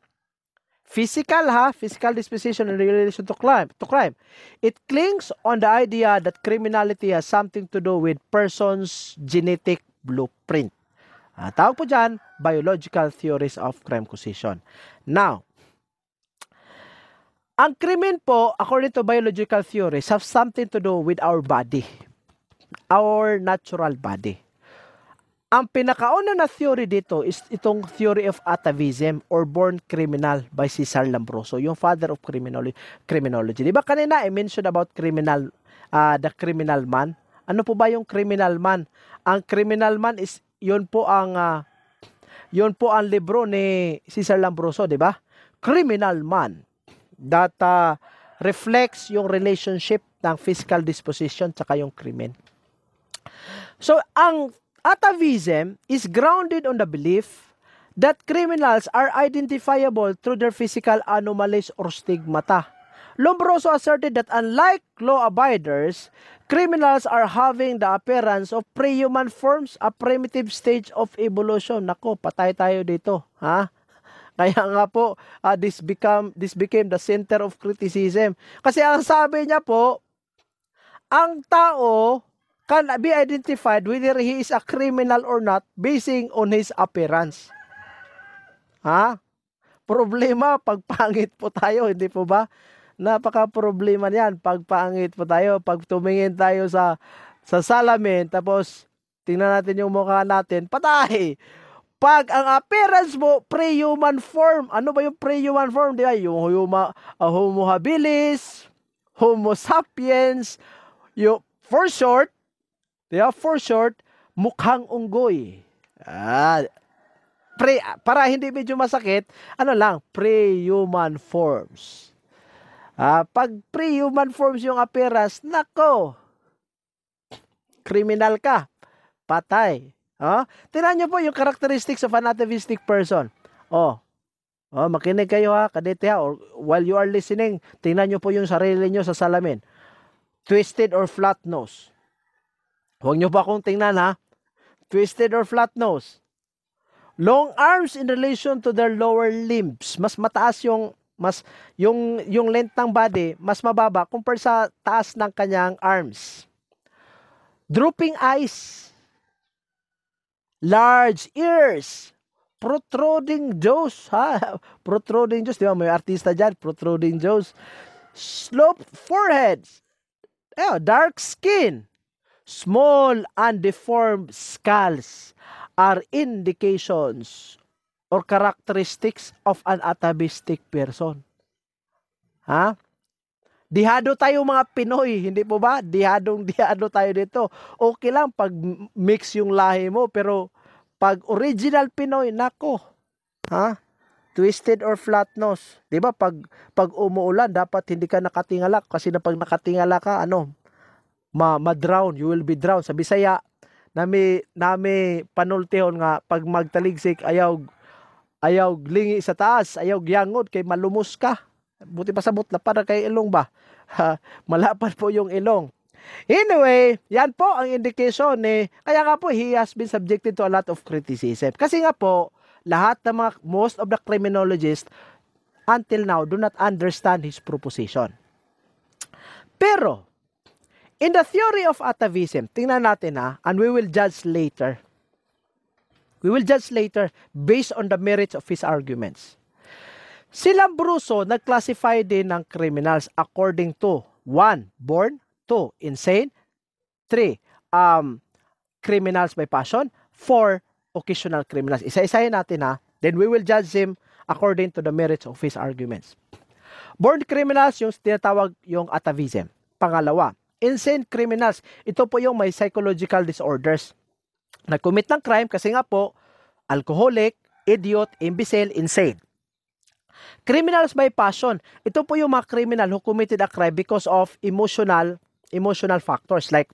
Physical ha, physical disposition in relation to crime, to crime. It clings on the idea that criminality has something to do with person's genetic blueprint. Ah, tawag po dyan, biological theories of crime causation. Now, ang krimen po, according to biological theories, have something to do with our body. Our natural body. Ang pinakauna na theory dito is itong theory of atavism or born criminal by Cesar Lambroso, yung father of criminolo- criminology. Di ba kanina I mentioned about criminal, uh, the criminal man? Ano po ba yung criminal man? Ang criminal man is, yun po ang, uh, yun po ang libro ni Cesar Lambroso, di ba? Criminal man. Data uh, reflects yung relationship ng physical disposition sa yung krimen. So, ang Atavism is grounded on the belief that criminals are identifiable through their physical anomalies or stigmata. Lombroso asserted that unlike law abiders, criminals are having the appearance of pre-human forms, a primitive stage of evolution. Nako, patay tayo dito, ha? Kaya nga po, uh, this become this became the center of criticism. Kasi ang sabi niya po, ang tao can be identified whether he is a criminal or not basing on his appearance. Ha? Problema, pagpangit po tayo, hindi po ba? Napaka-problema niyan, pagpangit po tayo, pag tumingin tayo sa, sa salamin, tapos tingnan natin yung mukha natin, patay! Pag ang appearance mo, pre-human form. Ano ba yung pre-human form? Di ba? Yung huma, uh, homo habilis, homo sapiens, yung for short, They are For short, mukhang unggoy. Ah, pre, para hindi medyo masakit, ano lang, pre-human forms. Ah, pag pre-human forms yung appearance, nako, criminal ka, patay. Oh, tingnan niyo po yung characteristics of an atavistic person. Oh, oh makinig kayo ha, kadete ha, or while you are listening, tingnan niyo po yung sarili niyo sa salamin. Twisted or flat nose. Huwag niyo pa akong tingnan ha. Twisted or flat nose. Long arms in relation to their lower limbs. Mas mataas yung mas yung yung length ng body mas mababa kumpara sa taas ng kanyang arms. Drooping eyes. Large ears. Protruding jaws, ha? Protruding jaws, di ba? May artista dyan, protruding jaws. Slope foreheads. Eh, dark skin small and deformed skulls are indications or characteristics of an atavistic person. Ha? Dihado tayo mga Pinoy, hindi po ba? Dihadong dihado tayo dito. Okay lang pag mix yung lahi mo, pero pag original Pinoy, nako. Ha? Twisted or flat nose. 'Di ba? Pag pag umuulan, dapat hindi ka nakatingala kasi na pag nakatingala ka, ano, ma madrown you will be drowned sa Bisaya nami nami panultihon nga pag magtaligsik ayaw ayaw lingi sa taas ayaw yangod kay malumos ka buti pa sabot na para kay ilong ba malapad po yung ilong Anyway, yan po ang indication ni eh. kaya nga po he has been subjected to a lot of criticism. Kasi nga po, lahat ng mga most of the criminologists until now do not understand his proposition. Pero In the theory of atavism, tingnan natin ha, ah, and we will judge later. We will judge later based on the merits of his arguments. Si Bruso nag-classify din ng criminals according to 1. Born 2. Insane 3. Um, criminals by passion 4. Occasional criminals. Isa-isahin natin ha. Ah, then we will judge him according to the merits of his arguments. Born criminals yung tinatawag yung atavism. Pangalawa, insane criminals. Ito po yung may psychological disorders. Nag-commit ng crime kasi nga po, alcoholic, idiot, imbecile, insane. Criminals by passion. Ito po yung mga criminal who committed a crime because of emotional emotional factors like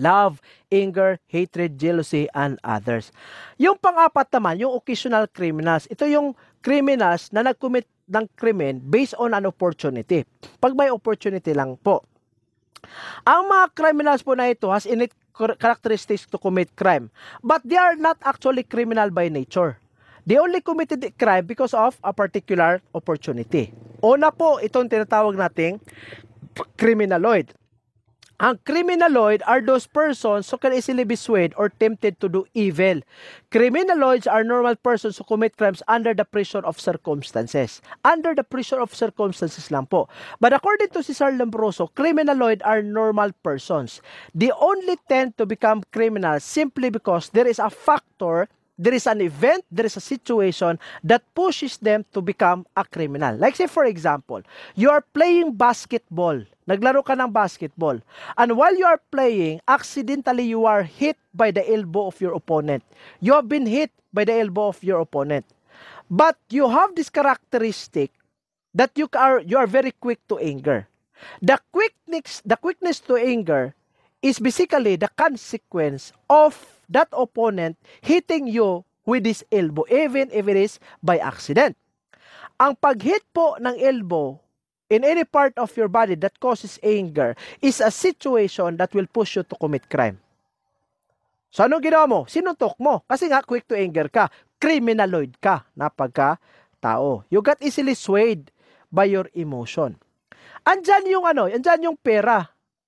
love, anger, hatred, jealousy, and others. Yung pang-apat naman, yung occasional criminals. Ito yung criminals na nag-commit ng krimen based on an opportunity. Pag may opportunity lang po. Ang mga criminals po na ito has innate characteristics to commit crime, but they are not actually criminal by nature. They only committed crime because of a particular opportunity. Una po, itong tinatawag nating criminaloid. Ang criminaloid are those persons who can easily be swayed or tempted to do evil. Criminaloids are normal persons who commit crimes under the pressure of circumstances. Under the pressure of circumstances lang po. But according to Cesar Lombroso, criminaloid are normal persons. They only tend to become criminal simply because there is a factor there is an event, there is a situation that pushes them to become a criminal. Like say for example, you are playing basketball Naglaro ka ng basketball. And while you are playing, accidentally you are hit by the elbow of your opponent. You have been hit by the elbow of your opponent. But you have this characteristic that you are you are very quick to anger. The quickness the quickness to anger is basically the consequence of that opponent hitting you with his elbow even if it is by accident. Ang paghit po ng elbow in any part of your body that causes anger is a situation that will push you to commit crime. So ano ginawa mo? Sinuntok mo. Kasi nga, quick to anger ka. Criminaloid ka na pagka tao. You got easily swayed by your emotion. Andyan yung ano, andyan yung pera.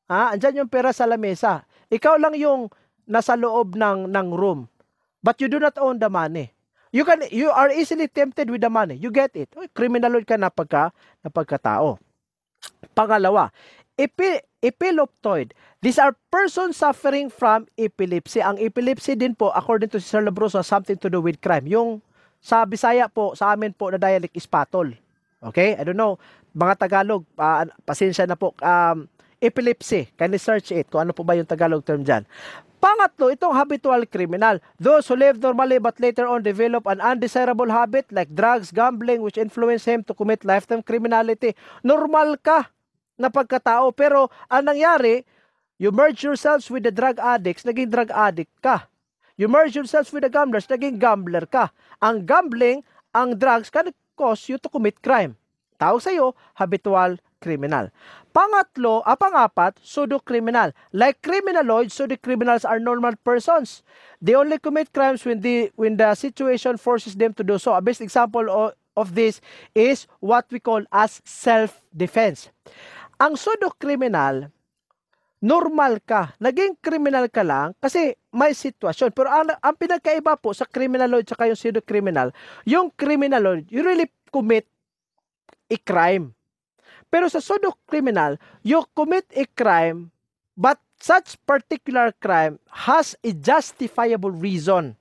Ha? Andyan yung pera sa lamesa. Ikaw lang yung nasa loob ng, ng room. But you do not own the money. You can you are easily tempted with the money. You get it. Criminal ka na pagka na pagkatao. Pangalawa, epi, epiloptoid. These are persons suffering from epilepsy. Ang epilepsy din po, according to Sir Labroso, something to do with crime. Yung sa Bisaya po, sa amin po na dialect is patol. Okay? I don't know. Mga Tagalog, uh, pasensya na po. Um, epilepsy. Can you search it? Kung ano po ba yung Tagalog term dyan. Pangatlo, itong habitual criminal. Those who live normally but later on develop an undesirable habit like drugs, gambling, which influence him to commit lifetime criminality. Normal ka na pagkatao. Pero ang nangyari, you merge yourselves with the drug addicts, naging drug addict ka. You merge yourselves with the gamblers, naging gambler ka. Ang gambling, ang drugs can cause you to commit crime. Tawag sa'yo, habitual criminal. Pangatlo, ah, pangapat, pseudo-criminal. Like criminaloids, pseudo-criminals are normal persons. They only commit crimes when the, when the situation forces them to do so. A best example of, of this is what we call as self-defense. Ang pseudo-criminal, normal ka. Naging criminal ka lang kasi may sitwasyon. Pero ang, ang pinagkaiba po sa criminaloid sa yung pseudo-criminal, yung criminaloid, you really commit a crime. Pero sa sodok criminal, you commit a crime but such particular crime has a justifiable reason.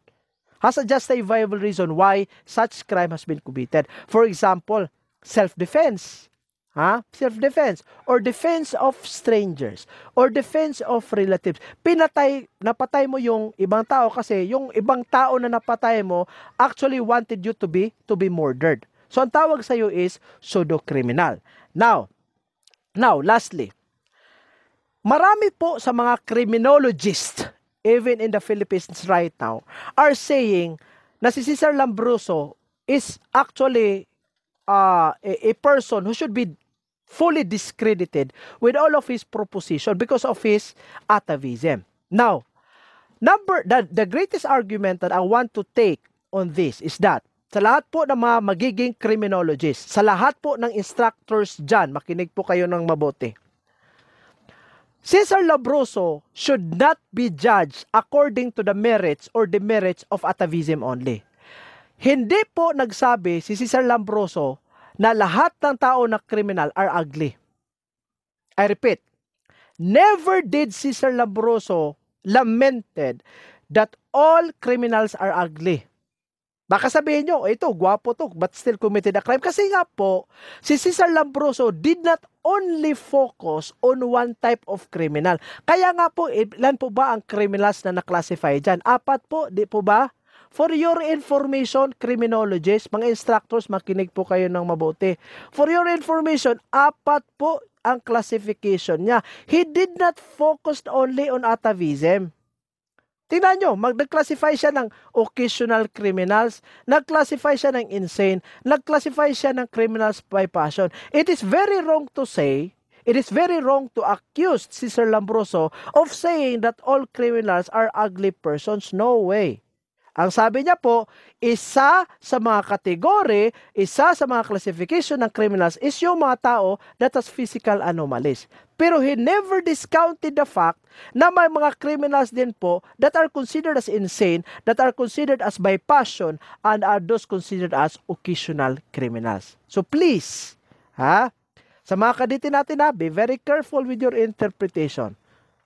Has a justifiable reason why such crime has been committed. For example, self-defense. Ha? Self-defense. Or defense of strangers. Or defense of relatives. Pinatay, napatay mo yung ibang tao kasi yung ibang tao na napatay mo actually wanted you to be, to be murdered. So ang tawag sa iyo is pseudo-criminal. Now, now lastly, marami po sa mga criminologists even in the Philippines right now are saying na si Cesar Lambroso is actually uh, a, a person who should be fully discredited with all of his proposition because of his atavism. Now, number the, the greatest argument that I want to take on this is that sa lahat po ng mga magiging criminologist, sa lahat po ng instructors dyan, makinig po kayo ng mabuti. Cesar Labroso should not be judged according to the merits or demerits of atavism only. Hindi po nagsabi si Cesar Labroso na lahat ng tao na criminal are ugly. I repeat, never did Cesar Labroso lamented that all criminals are ugly Baka sabihin nyo, ito, guwapo to, but still committed a crime. Kasi nga po, si Cesar Lambroso did not only focus on one type of criminal. Kaya nga po, eh, ilan po ba ang criminals na naklasify dyan? Apat po, di po ba? For your information, criminologists, mga instructors, makinig po kayo ng mabuti. For your information, apat po ang classification niya. He did not focus only on atavism. Tingnan nyo, mag-classify siya ng occasional criminals, nag-classify siya ng insane, nag-classify siya ng criminals by passion. It is very wrong to say, it is very wrong to accuse si Sir Lambroso of saying that all criminals are ugly persons. No way. Ang sabi niya po, isa sa mga kategory, isa sa mga classification ng criminals is yung mga tao that has physical anomalies. Pero he never discounted the fact na may mga criminals din po that are considered as insane, that are considered as by passion, and are those considered as occasional criminals. So please, ha? Sa mga kaditin natin na, be very careful with your interpretation.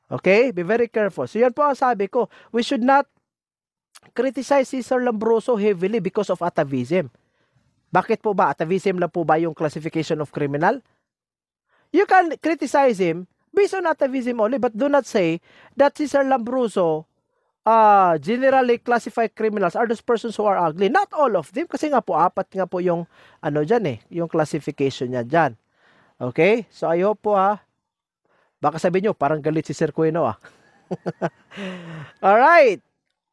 Okay? Be very careful. So yan po ang sabi ko. We should not criticize Cesar Lambroso heavily because of atavism. Bakit po ba? Atavism lang po ba yung classification of criminal? You can criticize him based on atavism only, but do not say that Cesar Lambroso uh, ah, generally classified criminals are those persons who are ugly. Not all of them, kasi nga po, apat nga po yung, ano dyan eh, yung classification niya dyan. Okay? So, I hope po ha, ah, baka sabihin nyo, parang galit si Sir Cueno ah. Alright.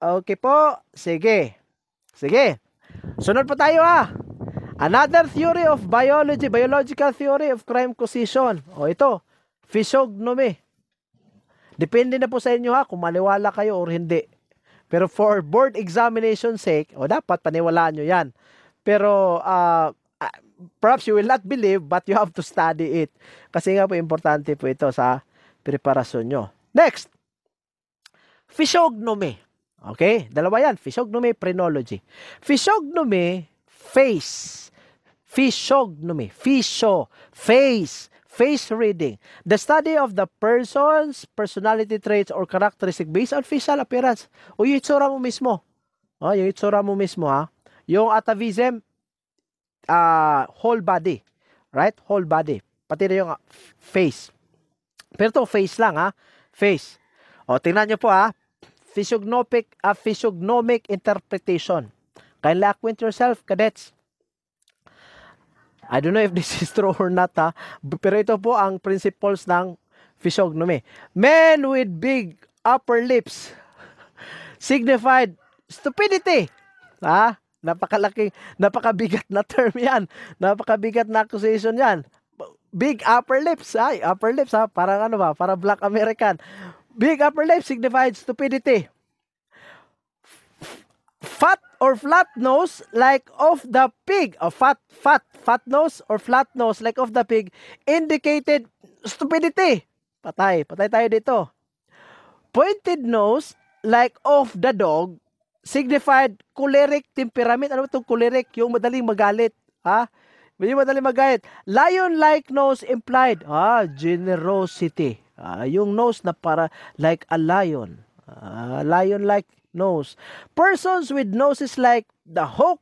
Okay po. Sige. Sige. Sunod po tayo ah. Another theory of biology, biological theory of crime causation. O ito, physiognomy. Depende na po sa inyo ha kung maliwala kayo or hindi. Pero for board examination sake, o dapat paniwalaan nyo yan. Pero uh, perhaps you will not believe but you have to study it. Kasi nga po importante po ito sa preparasyon nyo. Next, physiognomy. Okay? Dalawa yan. Physiognomy, phrenology. Physiognomy, face. Physiognomy, physio, face, face reading. The study of the person's personality traits or characteristic based on facial appearance. O yung itsura mo mismo. O, ah, yung itsura mo mismo ha. Yung atavism, uh, whole body. Right? Whole body. Pati na yung ah, face. Pero to face lang ha. Face. O, tingnan nyo po ha physiognomic, a ah, physiognomic interpretation. Can Kindly acquaint yourself, cadets. I don't know if this is true or not, ha? pero ito po ang principles ng physiognomy. Men with big upper lips signified stupidity. Ha? Napakalaking, napakabigat na term yan. Napakabigat na accusation yan. Big upper lips, ay, upper lips ha, parang ano ba, para black American. Big upper lip signified stupidity. Fat or flat nose like of the pig. A oh, fat, fat, fat nose or flat nose like of the pig indicated stupidity. Patay, patay tayo dito. Pointed nose like of the dog signified choleric temperament. Ano ba itong choleric? Yung madaling magalit. Ha? Yung madaling magalit. Lion-like nose implied. Ah, generosity. Uh, yung nose na para like a lion. Uh, ah, lion-like nose. Persons with noses like the hawk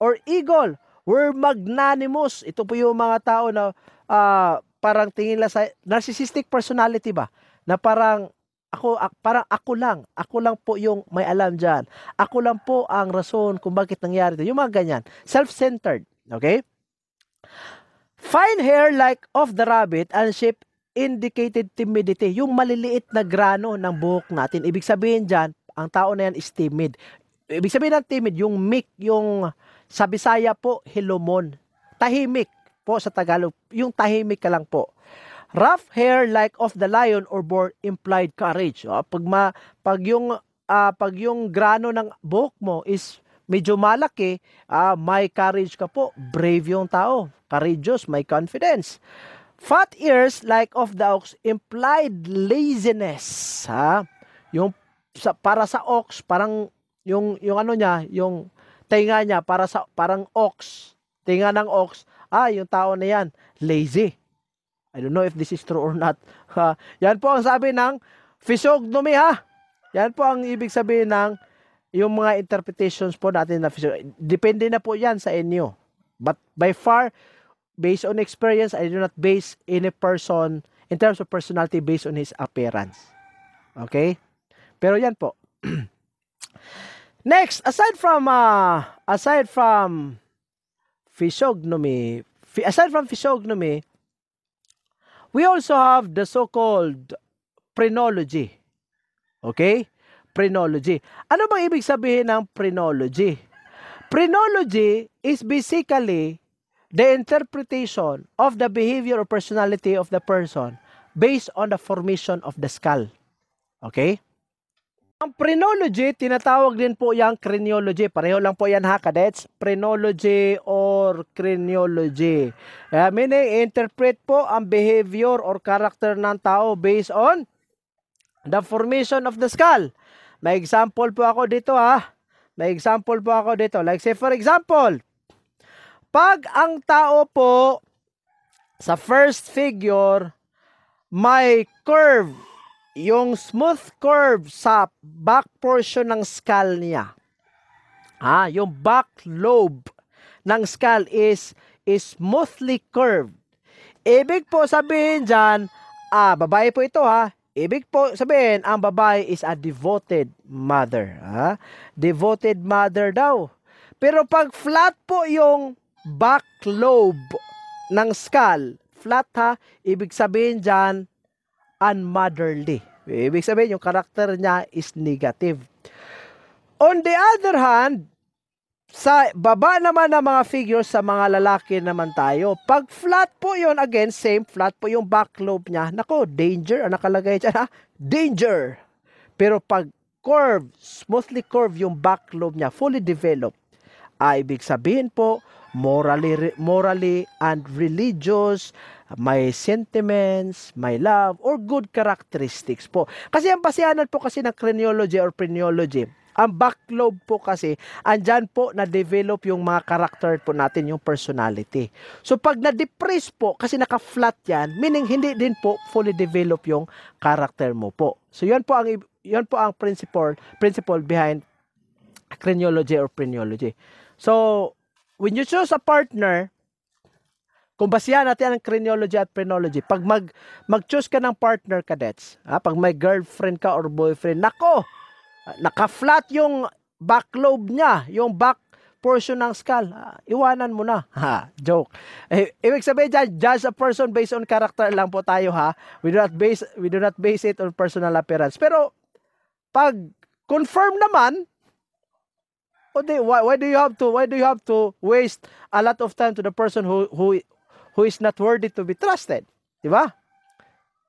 or eagle were magnanimous. Ito po yung mga tao na uh, parang tingin lang sa narcissistic personality ba? Na parang ako parang ako lang, ako lang po yung may alam diyan. Ako lang po ang rason kung bakit nangyari 'to. Yung mga ganyan, self-centered, okay? Fine hair like of the rabbit and shape indicated timidity, yung maliliit na grano ng buhok natin. Ibig sabihin dyan, ang tao na yan is timid. Ibig sabihin ng timid, yung mic, yung sa Bisaya po, hilomon. Tahimik po sa Tagalog. Yung tahimik ka lang po. Rough hair like of the lion or born implied courage. O, ah, pag, ma, pag, yung, uh, pag yung grano ng buhok mo is medyo malaki, uh, may courage ka po. Brave yung tao. Courageous, may confidence. Fat ears like of the ox implied laziness. Ha? Yung sa, para sa ox, parang yung yung ano niya, yung tenga niya para sa parang ox. Tenga ng ox. Ah, yung tao na yan, lazy. I don't know if this is true or not. Ha? Yan po ang sabi ng physiognomy ha. Yan po ang ibig sabihin ng yung mga interpretations po natin na physiognomy. Depende na po yan sa inyo. But by far, based on experience, I do not base any person in terms of personality based on his appearance. Okay? Pero yan po. Next, aside from uh, aside from physiognomy, aside from physiognomy, we also have the so-called phrenology. Okay? Phrenology. Ano bang ibig sabihin ng phrenology? Phrenology is basically the interpretation of the behavior or personality of the person based on the formation of the skull. Okay? Ang phrenology, tinatawag din po yung craniology. Pareho lang po yan ha, cadets. Phrenology or craniology. Uh, meaning, interpret po ang behavior or character ng tao based on the formation of the skull. May example po ako dito ha. May example po ako dito. Like say for example, pag ang tao po sa first figure may curve, yung smooth curve sa back portion ng skull niya. Ah, yung back lobe ng skull is, is smoothly curved. Ibig po sabihin diyan ah, babae po ito ha, Ibig po sabihin, ang babae is a devoted mother. Ha? Devoted mother daw. Pero pag flat po yung back lobe ng skull, flat ha, ibig sabihin dyan, unmotherly. Ibig sabihin, yung karakter niya is negative. On the other hand, sa baba naman ng mga figures sa mga lalaki naman tayo. Pag flat po yon again, same flat po yung back lobe niya. Nako, danger. Ang nakalagay dyan ha? Danger. Pero pag curve, smoothly curve yung back lobe niya, fully developed. ay ah, ibig sabihin po, morally, morally and religious, may sentiments, may love, or good characteristics po. Kasi ang pasiyanan po kasi ng craniology or peniology, ang backlobe po kasi, andyan po na-develop yung mga character po natin, yung personality. So pag na-depress po, kasi naka-flat yan, meaning hindi din po fully develop yung character mo po. So yan po ang, yan po ang principle, principle behind craniology or peniology. So, when you choose a partner, kung basihan natin ang craniology at phrenology, pag mag, mag-choose ka ng partner cadets, ha, pag may girlfriend ka or boyfriend, nako, naka-flat yung back lobe niya, yung back portion ng skull, uh, iwanan mo na. Ha, joke. Eh, ibig sabihin dyan, judge a person based on character lang po tayo ha. We do not base we do not base it on personal appearance. Pero pag confirm naman Oh, why, why do you have to why do you have to waste a lot of time to the person who who who is not worthy to be trusted? Di ba?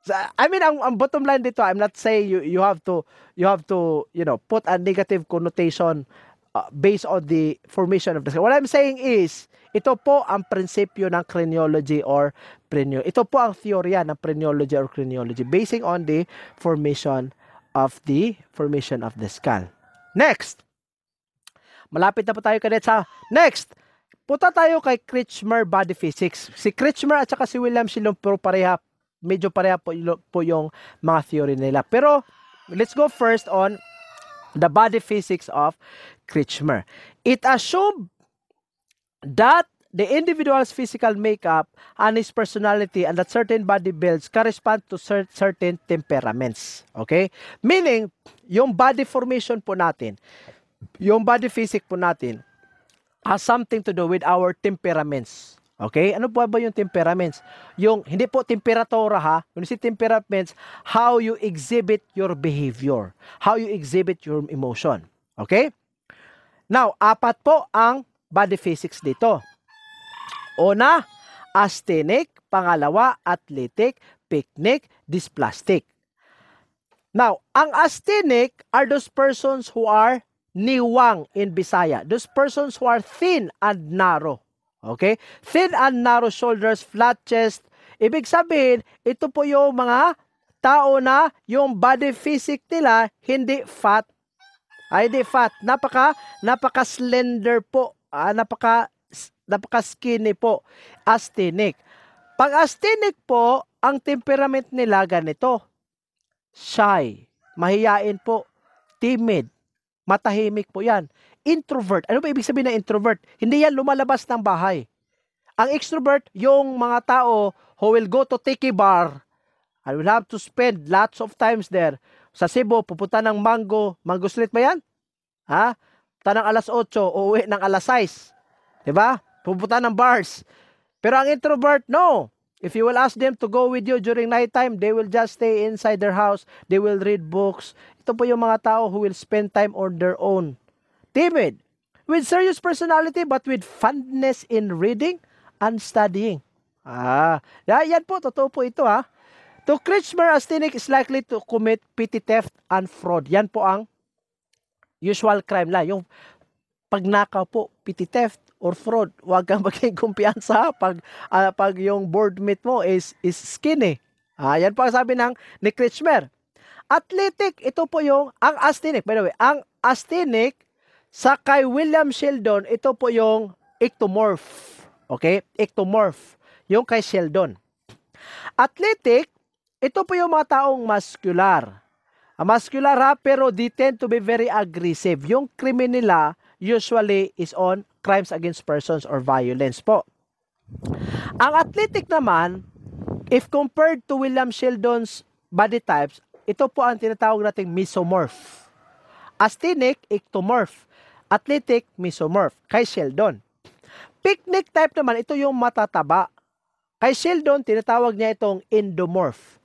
So, I mean, ang, ang bottom line dito, I'm not saying you you have to you have to, you know, put a negative connotation uh, based on the formation of the What I'm saying is, ito po ang prinsipyo ng craniology or prenio Ito po ang teorya ng craniology or craniology basing on the formation of the formation of the skull. Next, Malapit na po tayo kadet sa next. Punta tayo kay Kretschmer Body Physics. Si Kretschmer at saka si William Silong pero pareha, medyo pareha po, po yung mga theory nila. Pero let's go first on the body physics of Kretschmer. It assumed that the individual's physical makeup and his personality and that certain body builds correspond to cer- certain temperaments. Okay? Meaning, yung body formation po natin, yung body physic po natin has something to do with our temperaments. Okay? Ano po ba yung temperaments? Yung, hindi po temperatura ha, Yung si temperaments, how you exhibit your behavior, how you exhibit your emotion. Okay? Now, apat po ang body physics dito. Una, asthenic, pangalawa, athletic, picnic, dysplastic. Now, ang asthenic are those persons who are niwang in Bisaya. Those persons who are thin and narrow. Okay? Thin and narrow shoulders, flat chest. Ibig sabihin, ito po yung mga tao na yung body physique nila hindi fat. Ah, hindi fat. Napaka, napaka slender po. Ah, napaka, napaka skinny po. Asthenic. Pag asthenic po, ang temperament nila ganito. Shy. Mahiyain po. Timid. Matahimik po yan. Introvert. Ano ba ibig sabihin ng introvert? Hindi yan lumalabas ng bahay. Ang extrovert, yung mga tao who will go to tiki bar and will have to spend lots of times there. Sa Cebu, pupunta ng Mango. Mango Street ba yan? Ha? Pupunta ng alas 8, uuwi ng alas 6. Diba? Pupunta ng bars. Pero ang introvert, no. If you will ask them to go with you during night time, they will just stay inside their house. They will read books. Ito po yung mga tao who will spend time on their own. David, with serious personality but with fondness in reading and studying. Ah, yan po, totoo po ito ha. Ah. To Krishmer asthenic is likely to commit petty theft and fraud. Yan po ang usual crime la. Yung pagnakaw po, petty theft or fraud. Huwag kang maging kumpiyansa pag, uh, pag yung board meet mo is, is skinny. Ah, yan po ang sabi ng ni Krishmer. Athletic, ito po yung, ang asthenic, by the way, ang asthenic sa kay William Sheldon, ito po yung ectomorph. Okay? Ectomorph. Yung kay Sheldon. Athletic, ito po yung mga taong muscular. Ah, muscular ha, pero they tend to be very aggressive. Yung krimen nila usually is on crimes against persons or violence po. Ang athletic naman, if compared to William Sheldon's body types, ito po ang tinatawag nating mesomorph. Astenic, ectomorph. Athletic, mesomorph. Kay Sheldon. Picnic type naman, ito yung matataba. Kay Sheldon, tinatawag niya itong endomorph.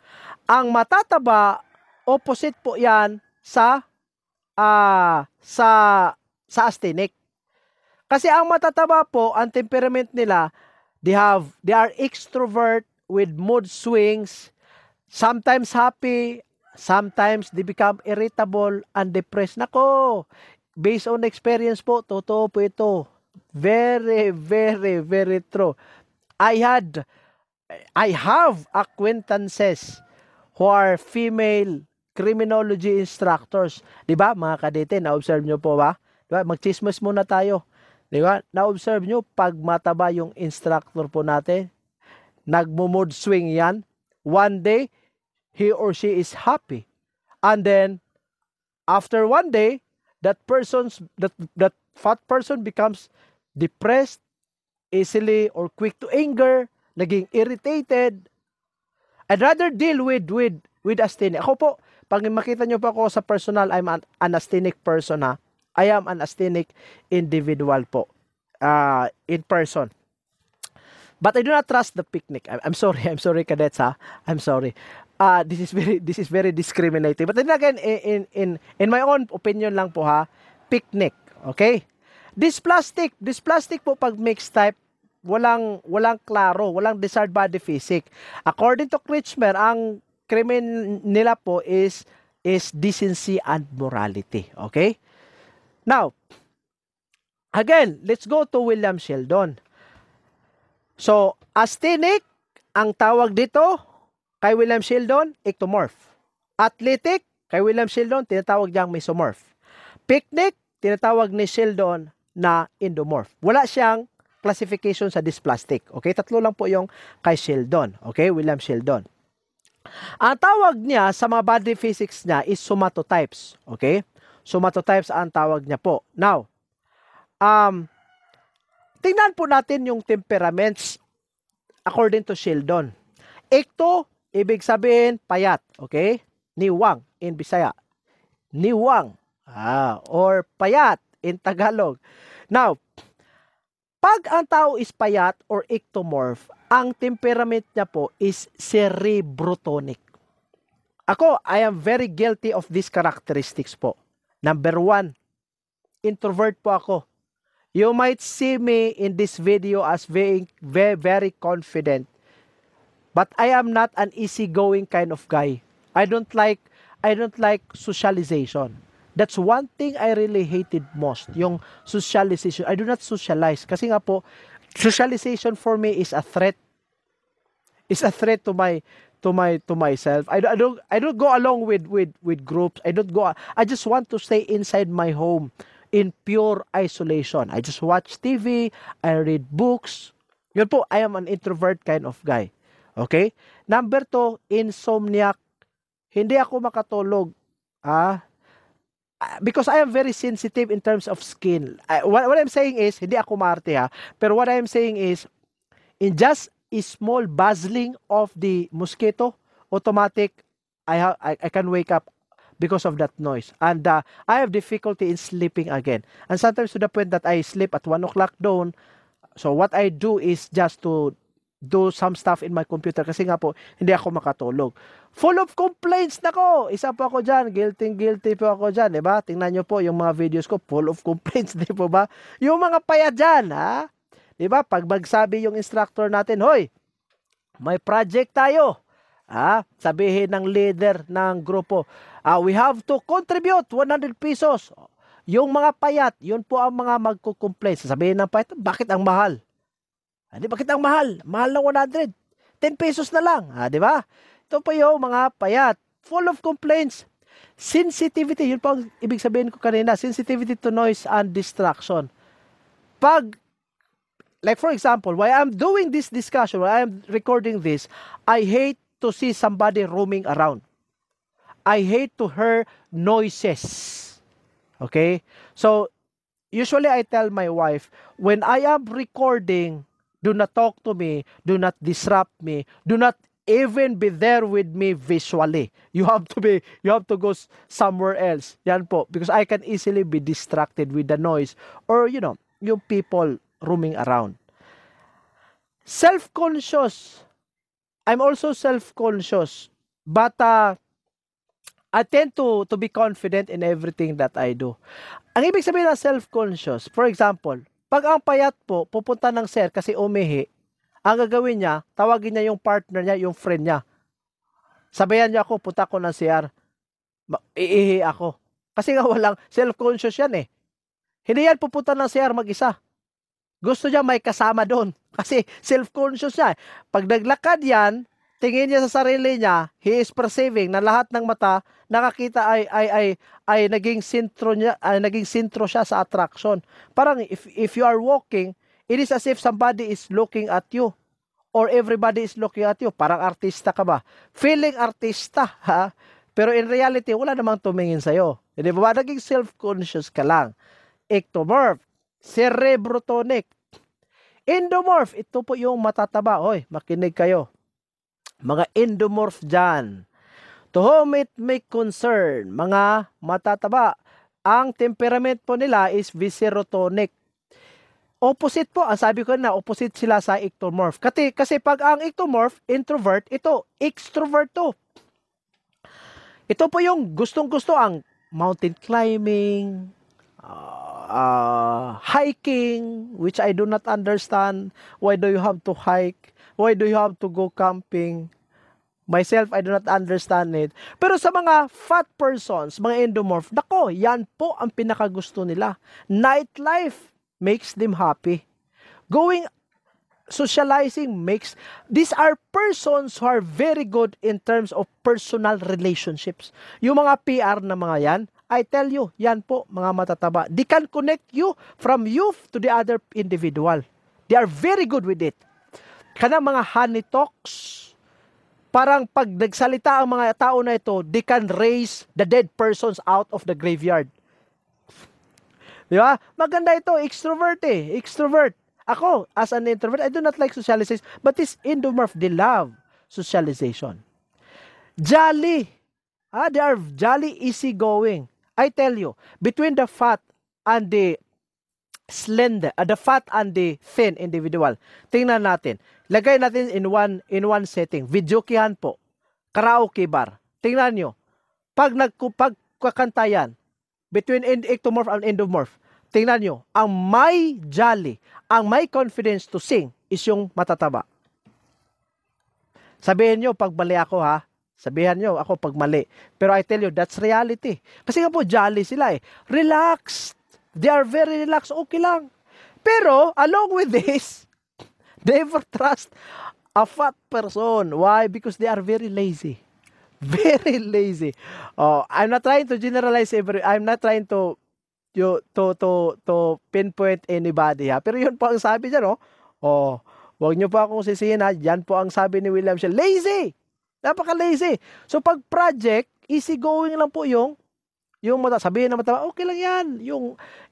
Ang matataba, opposite po yan sa uh, sa sa astenic. Kasi ang matataba po, ang temperament nila, they have they are extrovert with mood swings, sometimes happy, sometimes they become irritable and depressed. Nako, based on experience po, totoo po ito. Very, very, very true. I had, I have acquaintances who are female criminology instructors. Di ba mga kadete, na-observe nyo po ba? Di ba? Magchismis muna tayo. Di ba? Na-observe nyo, pag mataba yung instructor po natin, nagmo-mood swing yan. One day, he or she is happy. And then after one day, that person's that that fat person becomes depressed easily or quick to anger, naging irritated. I'd rather deal with with with asthenic. Ako po, pag makita nyo po ako sa personal, I'm an, an asthenic person ha. I am an asthenic individual po. Uh, in person. But I do not trust the picnic. I'm, I'm sorry. I'm sorry, cadets ha. I'm sorry uh, this is very this is very discriminating. But then again, in in in my own opinion lang po ha, picnic, okay? This plastic, this plastic po pag mixed type walang walang klaro, walang desired body physic. According to Kretschmer, ang krimen nila po is is decency and morality, okay? Now, again, let's go to William Sheldon. So, asthenic, ang tawag dito, Kay William Sheldon, ectomorph. Athletic, kay William Sheldon, tinatawag niyang mesomorph. Picnic, tinatawag ni Sheldon na endomorph. Wala siyang classification sa dysplastic. Okay, tatlo lang po yung kay Sheldon. Okay, William Sheldon. Ang tawag niya sa mga body physics niya is somatotypes. Okay? Somatotypes ang tawag niya po. Now, um, tingnan po natin yung temperaments according to Sheldon. Ecto Ibig sabihin, payat. Okay? Niwang in Bisaya. Niwang. Ah, or payat in Tagalog. Now, pag ang tao is payat or ectomorph, ang temperament niya po is cerebrotonic. Ako, I am very guilty of these characteristics po. Number one, introvert po ako. You might see me in this video as being very, very confident But I am not an easygoing kind of guy. I don't like I don't like socialization. That's one thing I really hated most, yung socialization. I do not socialize kasi nga po socialization for me is a threat. Is a threat to my to my to myself. I don't, I don't I don't go along with with with groups. I don't go I just want to stay inside my home in pure isolation. I just watch TV, I read books. Yun po, I am an introvert kind of guy. Okay? Number two, insomniac. Hindi ako makatulog. Ah. ah, because I am very sensitive in terms of skin. what, what I'm saying is, hindi ako maarte ha, pero what I'm saying is, in just a small buzzing of the mosquito, automatic, I, have, I, I can wake up because of that noise. And uh, I have difficulty in sleeping again. And sometimes to the point that I sleep at 1 o'clock dawn. So what I do is just to do some stuff in my computer kasi nga po, hindi ako makatulog. Full of complaints na ko. Isa po ako diyan, guilty guilty po ako diyan, 'di ba? Tingnan niyo po yung mga videos ko, full of complaints, din po ba? Yung mga paya diyan, ha? 'Di ba? Pag magsabi yung instructor natin, "Hoy, may project tayo." Ha? Sabihin ng leader ng grupo, uh, "We have to contribute 100 pesos." Yung mga payat, yun po ang mga magko-complain. Sasabihin ng payat, bakit ang mahal? Ah, di ba kitang mahal? Mahal ng 100. 10 pesos na lang. Ah, di ba? Ito pa yung mga payat. Full of complaints. Sensitivity. Yun po ang ibig sabihin ko kanina. Sensitivity to noise and distraction. Pag like for example, why I'm doing this discussion, why I'm recording this, I hate to see somebody roaming around. I hate to hear noises. Okay? So, usually I tell my wife, when I am recording, Do not talk to me. Do not disrupt me. Do not even be there with me visually. You have to be, you have to go somewhere else. Yan po. Because I can easily be distracted with the noise or, you know, yung people roaming around. Self-conscious. I'm also self-conscious. But uh, I tend to, to be confident in everything that I do. Ang ibig sabihin na self-conscious, for example, Pag ang payat po, pupunta ng sir kasi umihi, ang gagawin niya, tawagin niya yung partner niya, yung friend niya. Sabayan niya ako, punta ko ng sir. Iihi ako. Kasi nga walang self-conscious yan eh. Hindi yan pupunta ng sir mag-isa. Gusto niya may kasama doon. Kasi self-conscious niya. Eh. Pag naglakad yan, tingin niya sa sarili niya, he is perceiving na lahat ng mata nakakita ay ay ay ay naging sentro niya ay naging sentro siya sa attraction. Parang if if you are walking, it is as if somebody is looking at you or everybody is looking at you. Parang artista ka ba? Feeling artista, ha? Pero in reality, wala namang tumingin sa'yo. Hindi eh, ba? Naging self-conscious ka lang. Ectomorph, cerebrotonic, endomorph, ito po yung matataba. Hoy, makinig kayo mga endomorph dyan. To whom it may concern, mga matataba, ang temperament po nila is viscerotonic. Opposite po, ang sabi ko na, opposite sila sa ectomorph. Kasi, kasi pag ang ectomorph, introvert, ito, extrovert to. Ito po yung gustong-gusto ang mountain climbing, uh, uh, hiking, which I do not understand. Why do you have to hike? why do you have to go camping? Myself, I do not understand it. Pero sa mga fat persons, mga endomorph, nako, yan po ang pinakagusto nila. Nightlife makes them happy. Going socializing makes these are persons who are very good in terms of personal relationships. Yung mga PR na mga yan, I tell you, yan po mga matataba. They can connect you from youth to the other individual. They are very good with it. Kana mga honey talks, parang pag nagsalita ang mga tao na ito, they can raise the dead persons out of the graveyard. Di ba? Maganda ito, extrovert eh, extrovert. Ako, as an introvert, I do not like socialization. But this endomorph, they love socialization. Jolly. Ah, they are jolly going I tell you, between the fat and the slender, uh, the fat and the thin individual, tingnan natin Lagay natin in one in one setting. Videokihan po. Karaoke bar. Tingnan nyo. Pag nagkupagkakanta yan, between end ectomorph and endomorph, tingnan nyo, ang may jolly, ang may confidence to sing is yung matataba. Sabihin nyo, pag mali ako ha, sabihan nyo ako pag mali. Pero I tell you, that's reality. Kasi nga po, jolly sila eh. Relaxed. They are very relaxed. Okay lang. Pero, along with this, Never trust a fat person. Why? Because they are very lazy. Very lazy. Oh, I'm not trying to generalize every I'm not trying to you to to to pinpoint anybody ha. Pero yun po ang sabi niya no. Oh. oh, huwag niyo po akong sisihin ha. Yan po ang sabi ni William Shell. Lazy. Napaka lazy. So pag project, easy going lang po yung yung mata sabihin na matama, okay lang yan. Yung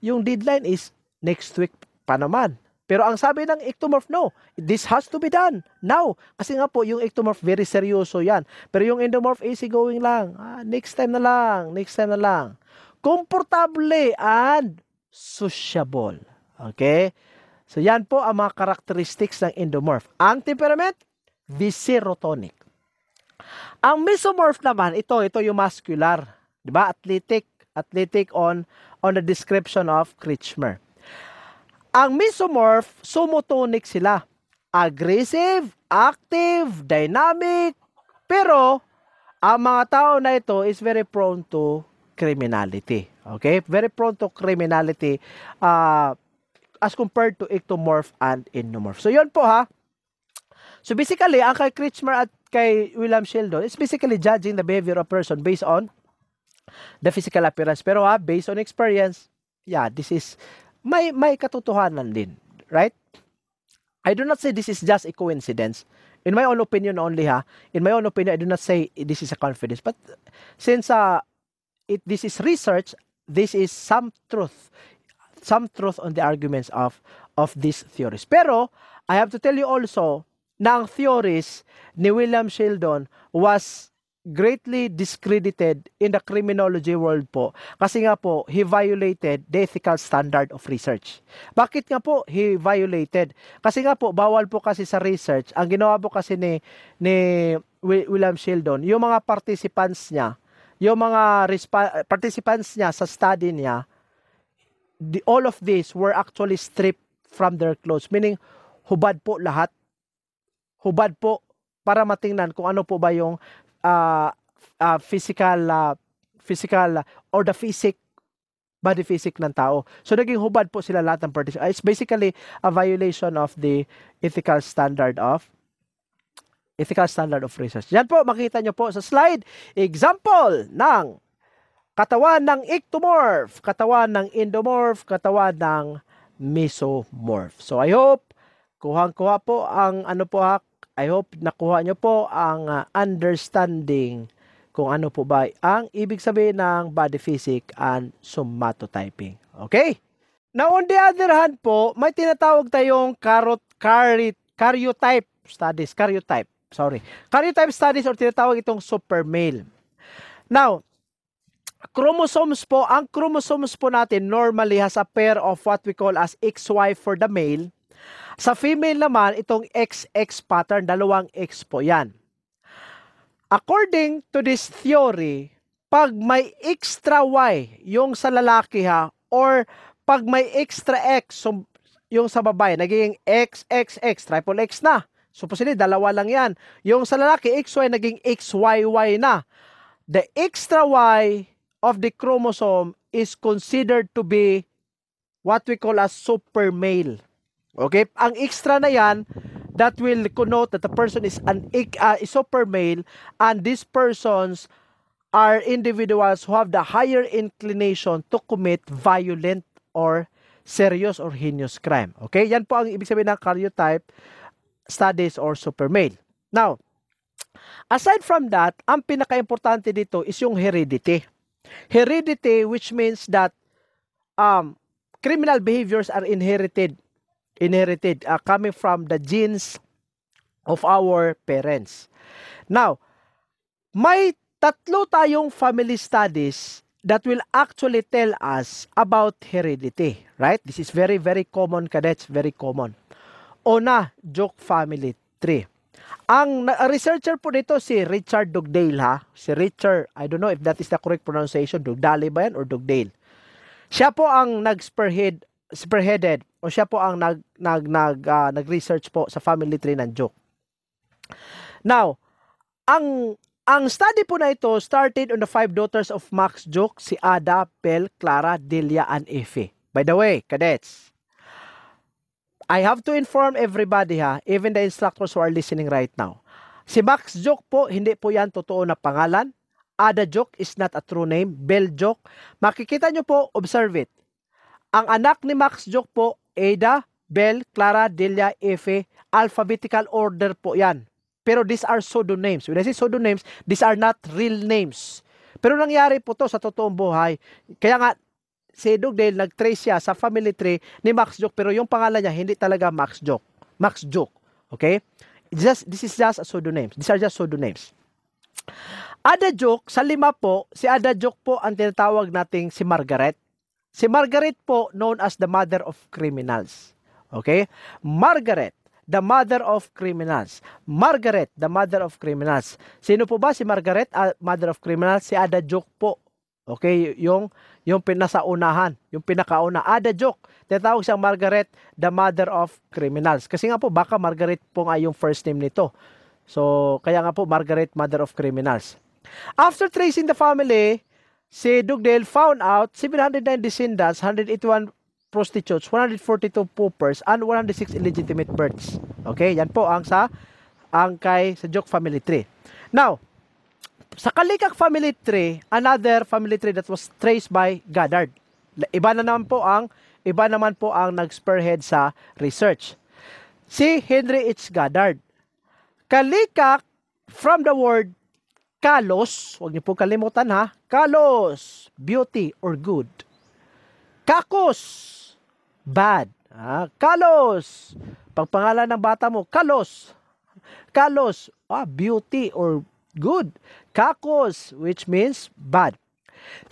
yung deadline is next week pa naman. Pero ang sabi ng ectomorph, no, this has to be done now. Kasi nga po, yung ectomorph, very seryoso yan. Pero yung endomorph, easy going lang. Ah, next time na lang, next time na lang. Comfortable and sociable. Okay? So yan po ang mga characteristics ng endomorph. Ang temperament, viserotonic. Ang mesomorph naman, ito, ito yung muscular. Diba? Athletic. Athletic on, on the description of Kretschmer. Ang mesomorph, somotonic sila. Aggressive, active, dynamic. Pero, ang mga tao na ito is very prone to criminality. Okay? Very prone to criminality uh, as compared to ectomorph and endomorph. So, yon po ha. So, basically, ang kay Kretschmer at kay William Sheldon is basically judging the behavior of a person based on the physical appearance. Pero ha, based on experience, yeah, this is may may katotohanan din, right? I do not say this is just a coincidence. In my own opinion only ha, in my own opinion, I do not say this is a confidence. But since uh, it, this is research, this is some truth, some truth on the arguments of, of these theories. Pero, I have to tell you also nang theories ni William Sheldon was greatly discredited in the criminology world po. Kasi nga po, he violated the ethical standard of research. Bakit nga po he violated? Kasi nga po, bawal po kasi sa research. Ang ginawa po kasi ni, ni William Sheldon, yung mga participants niya, yung mga participants niya sa study niya, the, all of these were actually stripped from their clothes. Meaning, hubad po lahat. Hubad po para matingnan kung ano po ba yung uh, uh, physical uh, physical uh, or the physic body physic ng tao. So naging hubad po sila lahat ng parties. Ah, it's basically a violation of the ethical standard of ethical standard of research. Yan po, makita nyo po sa slide, example ng katawan ng ectomorph, katawan ng endomorph, katawan ng mesomorph. So I hope kuhang-kuha po ang ano po ha, I hope nakuha nyo po ang ah, understanding kung ano po ba ang ibig sabihin ng body physic and somatotyping. Okay? Now, on the other hand po, may tinatawag tayong carot, carit, karyotype studies. Karyotype, sorry. Karyotype studies or tinatawag itong super male. Now, chromosomes po, ang chromosomes po natin normally has a pair of what we call as XY for the male sa female naman, itong XX pattern, dalawang X po yan. According to this theory, pag may extra Y, yung sa lalaki ha, or pag may extra X, so yung sa babae, naging XXX, triple X na. So, posible, dalawa lang yan. Yung sa lalaki, XY, naging XYY na. The extra Y of the chromosome is considered to be what we call a super male. Okay? Ang extra na yan, that will connote that the person is an uh, is super male and these persons are individuals who have the higher inclination to commit violent or serious or heinous crime. Okay? Yan po ang ibig sabihin ng karyotype studies or super male. Now, aside from that, ang pinaka-importante dito is yung heredity. Heredity which means that um, criminal behaviors are inherited inherited, uh, coming from the genes of our parents. Now, may tatlo tayong family studies that will actually tell us about heredity, right? This is very, very common, cadets, very common. Una, joke family tree. Ang researcher po nito si Richard Dugdale ha. Si Richard, I don't know if that is the correct pronunciation, Dugdale ba yan or Dugdale? Siya po ang nag-spearhead spearheaded o siya po ang nag nag nag uh, nag-research po sa family tree ng joke. Now, ang ang study po na ito started on the five daughters of Max Joke, si Ada, Pel, Clara, Delia, and Effie. By the way, cadets, I have to inform everybody ha, even the instructors who are listening right now. Si Max Joke po, hindi po yan totoo na pangalan. Ada Joke is not a true name. Bell Joke. Makikita nyo po, observe it. Ang anak ni Max Joke po, Ada, Bell, Clara, Delia, Efe, alphabetical order po yan. Pero these are pseudonyms. When I say pseudonyms, these are not real names. Pero nangyari po to sa totoong buhay. Kaya nga, si Dugdale, nag-trace siya sa family tree ni Max Joke. Pero yung pangalan niya, hindi talaga Max Joke. Max Joke. Okay? Just, this is just a pseudonym. These are just pseudonyms. Ada Joke, sa lima po, si Ada Joke po ang tinatawag nating si Margaret. Si Margaret po known as the mother of criminals. Okay? Margaret, the mother of criminals. Margaret, the mother of criminals. Sino po ba si Margaret, uh, mother of criminals? Si Ada Joke po. Okay, yung yung pinasaunahan, yung pinakauna. Ada Joke. Tinatawag siyang Margaret, the mother of criminals. Kasi nga po, baka Margaret po nga yung first name nito. So, kaya nga po, Margaret, mother of criminals. After tracing the family, si Dugdale found out 709 descendants, 181 prostitutes, 142 paupers, and 106 illegitimate births. Okay, yan po ang sa ang kay sa Joke family tree. Now, sa Kalikak family tree, another family tree that was traced by Goddard. Iba na naman po ang iba naman po ang nag-spearhead sa research. Si Henry H. Goddard. Kalikak from the word kalos, huwag niyo po kalimutan ha, Kalos, beauty or good. Kakos, bad. Ah, kalos, pagpangalan ng bata mo, kalos. Kalos, ah, beauty or good. Kakos, which means bad.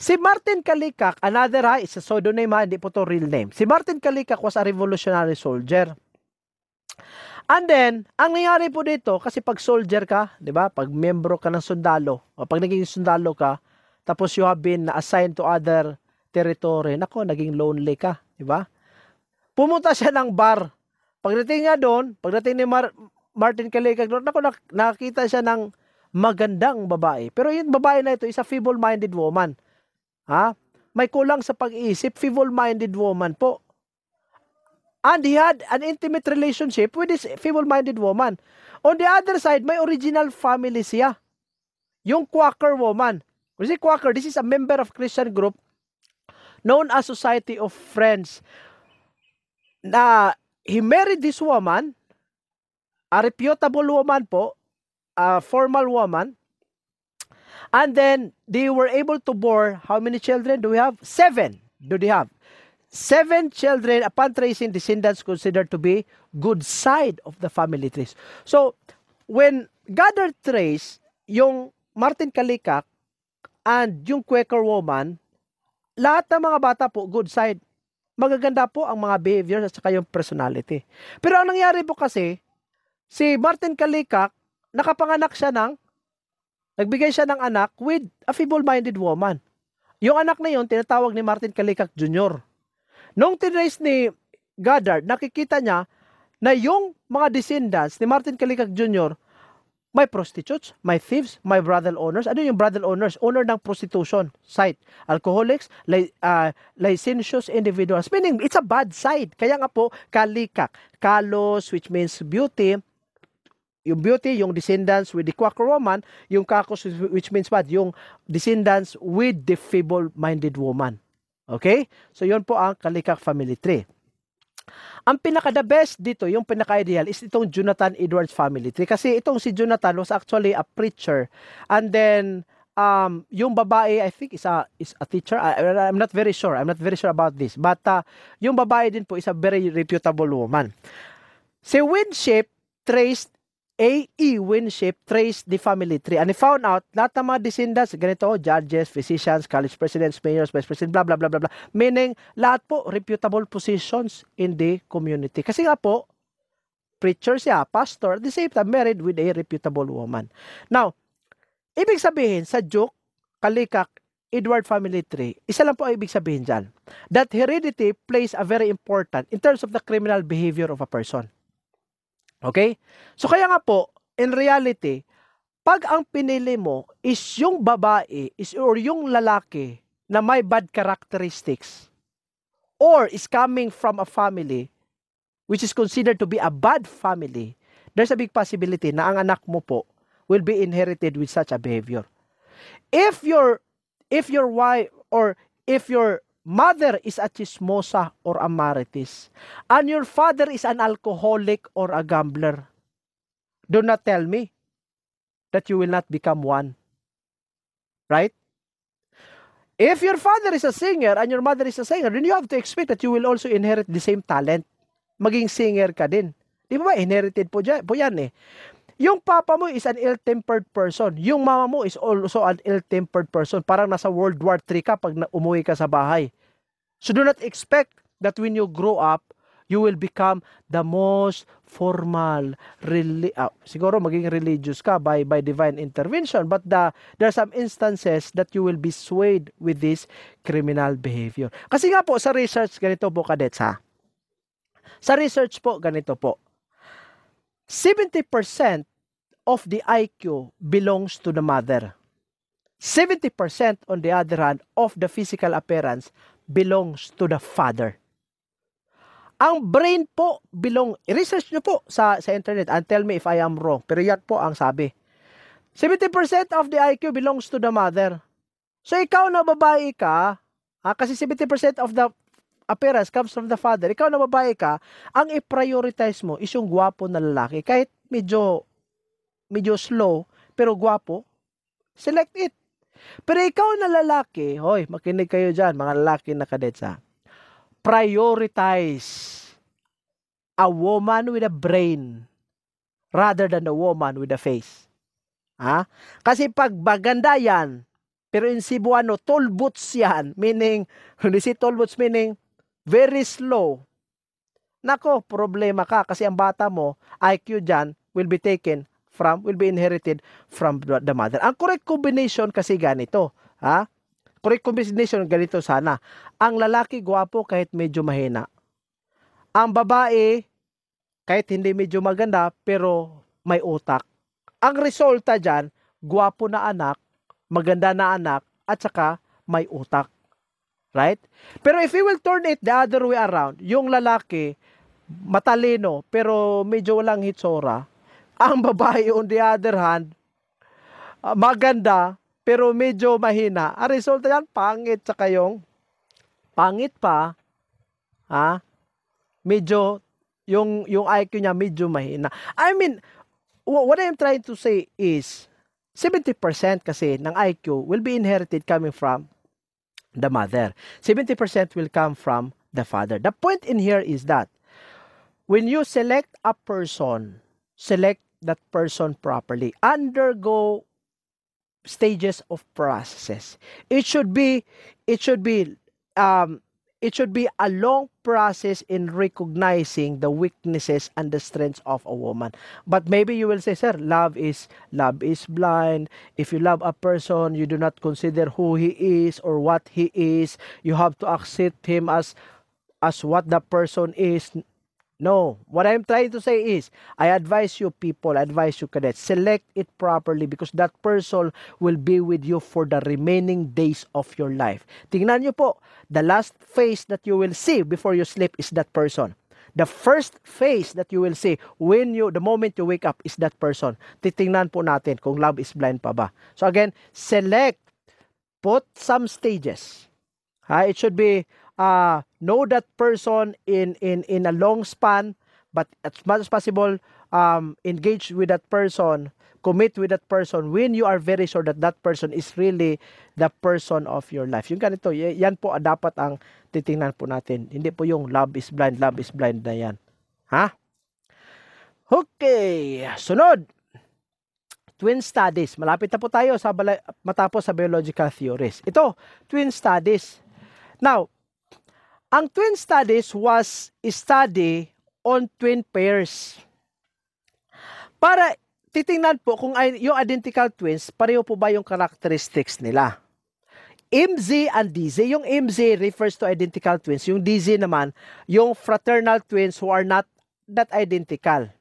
Si Martin Kalikak, another ha, ah, is a pseudonym ha, hindi po to real name. Si Martin Kalikak was a revolutionary soldier. And then, ang nangyari po dito, kasi pag soldier ka, di ba, pag membro ka ng sundalo, o pag naging sundalo ka, tapos you have been assigned to other territory. Nako, naging lonely ka, di ba? Pumunta siya ng bar. Pagdating niya doon, pagdating ni Mar Martin Kalikag doon, nako, nak nakakita siya ng magandang babae. Pero yung babae na ito, isa feeble-minded woman. Ha? May kulang sa pag-iisip, feeble-minded woman po. And he had an intimate relationship with this feeble-minded woman. On the other side, may original family siya. Yung Quaker woman. Kasi Quaker, this is a member of Christian group known as Society of Friends. Na he married this woman, a reputable woman po, a formal woman. And then they were able to bore how many children do we have? Seven. Do they have? Seven children upon tracing descendants considered to be good side of the family trees. So, when gather trace, yung Martin Kalikak, and yung Quaker woman, lahat ng mga bata po, good side. Magaganda po ang mga behavior at saka yung personality. Pero ang nangyari po kasi, si Martin Kalikak, nakapanganak siya ng, nagbigay siya ng anak with a feeble-minded woman. Yung anak na yun, tinatawag ni Martin Kalikak Jr. Nung tinrace ni Goddard, nakikita niya na yung mga descendants ni Martin Kalikak Jr., may prostitutes, may thieves, may brothel owners. Ano yung brothel owners? Owner ng prostitution site. Alcoholics, li, uh, licentious individuals. Meaning, it's a bad side. Kaya nga po, kalikak. Kalos, which means beauty, yung beauty, yung descendants with the quack woman, yung kakos, which means bad. Yung descendants with the feeble-minded woman. Okay? So, yun po ang kalikak family tree. Ang pinaka the best dito, yung pinaka ideal is itong Jonathan Edwards family tree kasi itong si Jonathan was actually a preacher and then um yung babae I think is a is a teacher I, I'm not very sure I'm not very sure about this but uh, yung babae din po is a very reputable woman si Winship traced A.E. Winship traced the family tree. And he found out, lahat ng mga descendants, ganito, judges, physicians, college presidents, mayors, vice president, blah, blah, blah, blah, blah. Meaning, lahat po, reputable positions in the community. Kasi nga po, preacher siya, pastor, at the same time, married with a reputable woman. Now, ibig sabihin, sa Duke, Kalikak, Edward family tree, isa lang po ang ibig sabihin dyan. That heredity plays a very important in terms of the criminal behavior of a person. Okay? So kaya nga po, in reality, pag ang pinili mo is yung babae is or yung lalaki na may bad characteristics or is coming from a family which is considered to be a bad family, there's a big possibility na ang anak mo po will be inherited with such a behavior. If your if your wife or if your mother is a chismosa or a marites, and your father is an alcoholic or a gambler, do not tell me that you will not become one. Right? If your father is a singer and your mother is a singer, then you have to expect that you will also inherit the same talent. Maging singer ka din. Di ba ba? Inherited po, dyan, po yan eh. Yung papa mo is an ill-tempered person. Yung mama mo is also an ill-tempered person. Parang nasa World War III ka pag umuwi ka sa bahay. So do not expect that when you grow up, you will become the most formal reli- uh, siguro maging religious ka by by divine intervention but the there are some instances that you will be swayed with this criminal behavior kasi nga po sa research ganito po kadets ha sa research po ganito po 70% of the IQ belongs to the mother. 70% on the other hand of the physical appearance belongs to the father. Ang brain po belong, research nyo po sa, sa internet and tell me if I am wrong. Pero yan po ang sabi. 70% of the IQ belongs to the mother. So ikaw na babae ka, ha, ah, kasi 70% of the appearance comes from the father. Ikaw na babae ka, ang i-prioritize mo is yung gwapo na lalaki. Kahit medyo, medyo slow, pero gwapo, select it. Pero ikaw na lalaki, hoy, makinig kayo dyan, mga lalaki na kadetsa. Prioritize a woman with a brain rather than a woman with a face. Ha? Kasi pag baganda yan, pero in Cebuano, tolbots yan. Meaning, hindi si see meaning, very slow, nako, problema ka kasi ang bata mo, IQ dyan, will be taken from, will be inherited from the mother. Ang correct combination kasi ganito, ha? Correct combination ganito sana. Ang lalaki guwapo kahit medyo mahina. Ang babae kahit hindi medyo maganda pero may utak. Ang resulta dyan, guwapo na anak, maganda na anak at saka may utak. Right? Pero if we will turn it the other way around, yung lalaki, matalino, pero medyo walang hitsura. Ang babae, on the other hand, ah, maganda, pero medyo mahina. Ang resulta yan, pangit sa kayong, pangit pa, ha? medyo, yung, yung IQ niya medyo mahina. I mean, what I'm trying to say is, 70% kasi ng IQ will be inherited coming from the mother. 70% will come from the father. The point in here is that when you select a person, select that person properly. Undergo stages of processes. It should be it should be um, it should be a long process in recognizing the weaknesses and the strengths of a woman. But maybe you will say, sir, love is love is blind. If you love a person, you do not consider who he is or what he is. You have to accept him as as what the person is No. What I'm trying to say is, I advise you people, advise you cadets, select it properly because that person will be with you for the remaining days of your life. Tingnan nyo po, the last face that you will see before you sleep is that person. The first face that you will see when you, the moment you wake up is that person. Titingnan po natin kung love is blind pa ba. So again, select, put some stages. Ha, it should be uh, know that person in in in a long span but as much as possible um, engage with that person commit with that person when you are very sure that that person is really the person of your life. Yung ganito, yan po dapat ang titingnan po natin. Hindi po yung love is blind, love is blind na yan. Ha? Okay, sunod. Twin studies. Malapit na po tayo sa matapos sa biological theories. Ito, twin studies. Now, ang twin studies was a study on twin pairs. Para titingnan po kung yung identical twins, pareho po ba yung characteristics nila. MZ and DZ. Yung MZ refers to identical twins. Yung DZ naman, yung fraternal twins who are not that identical.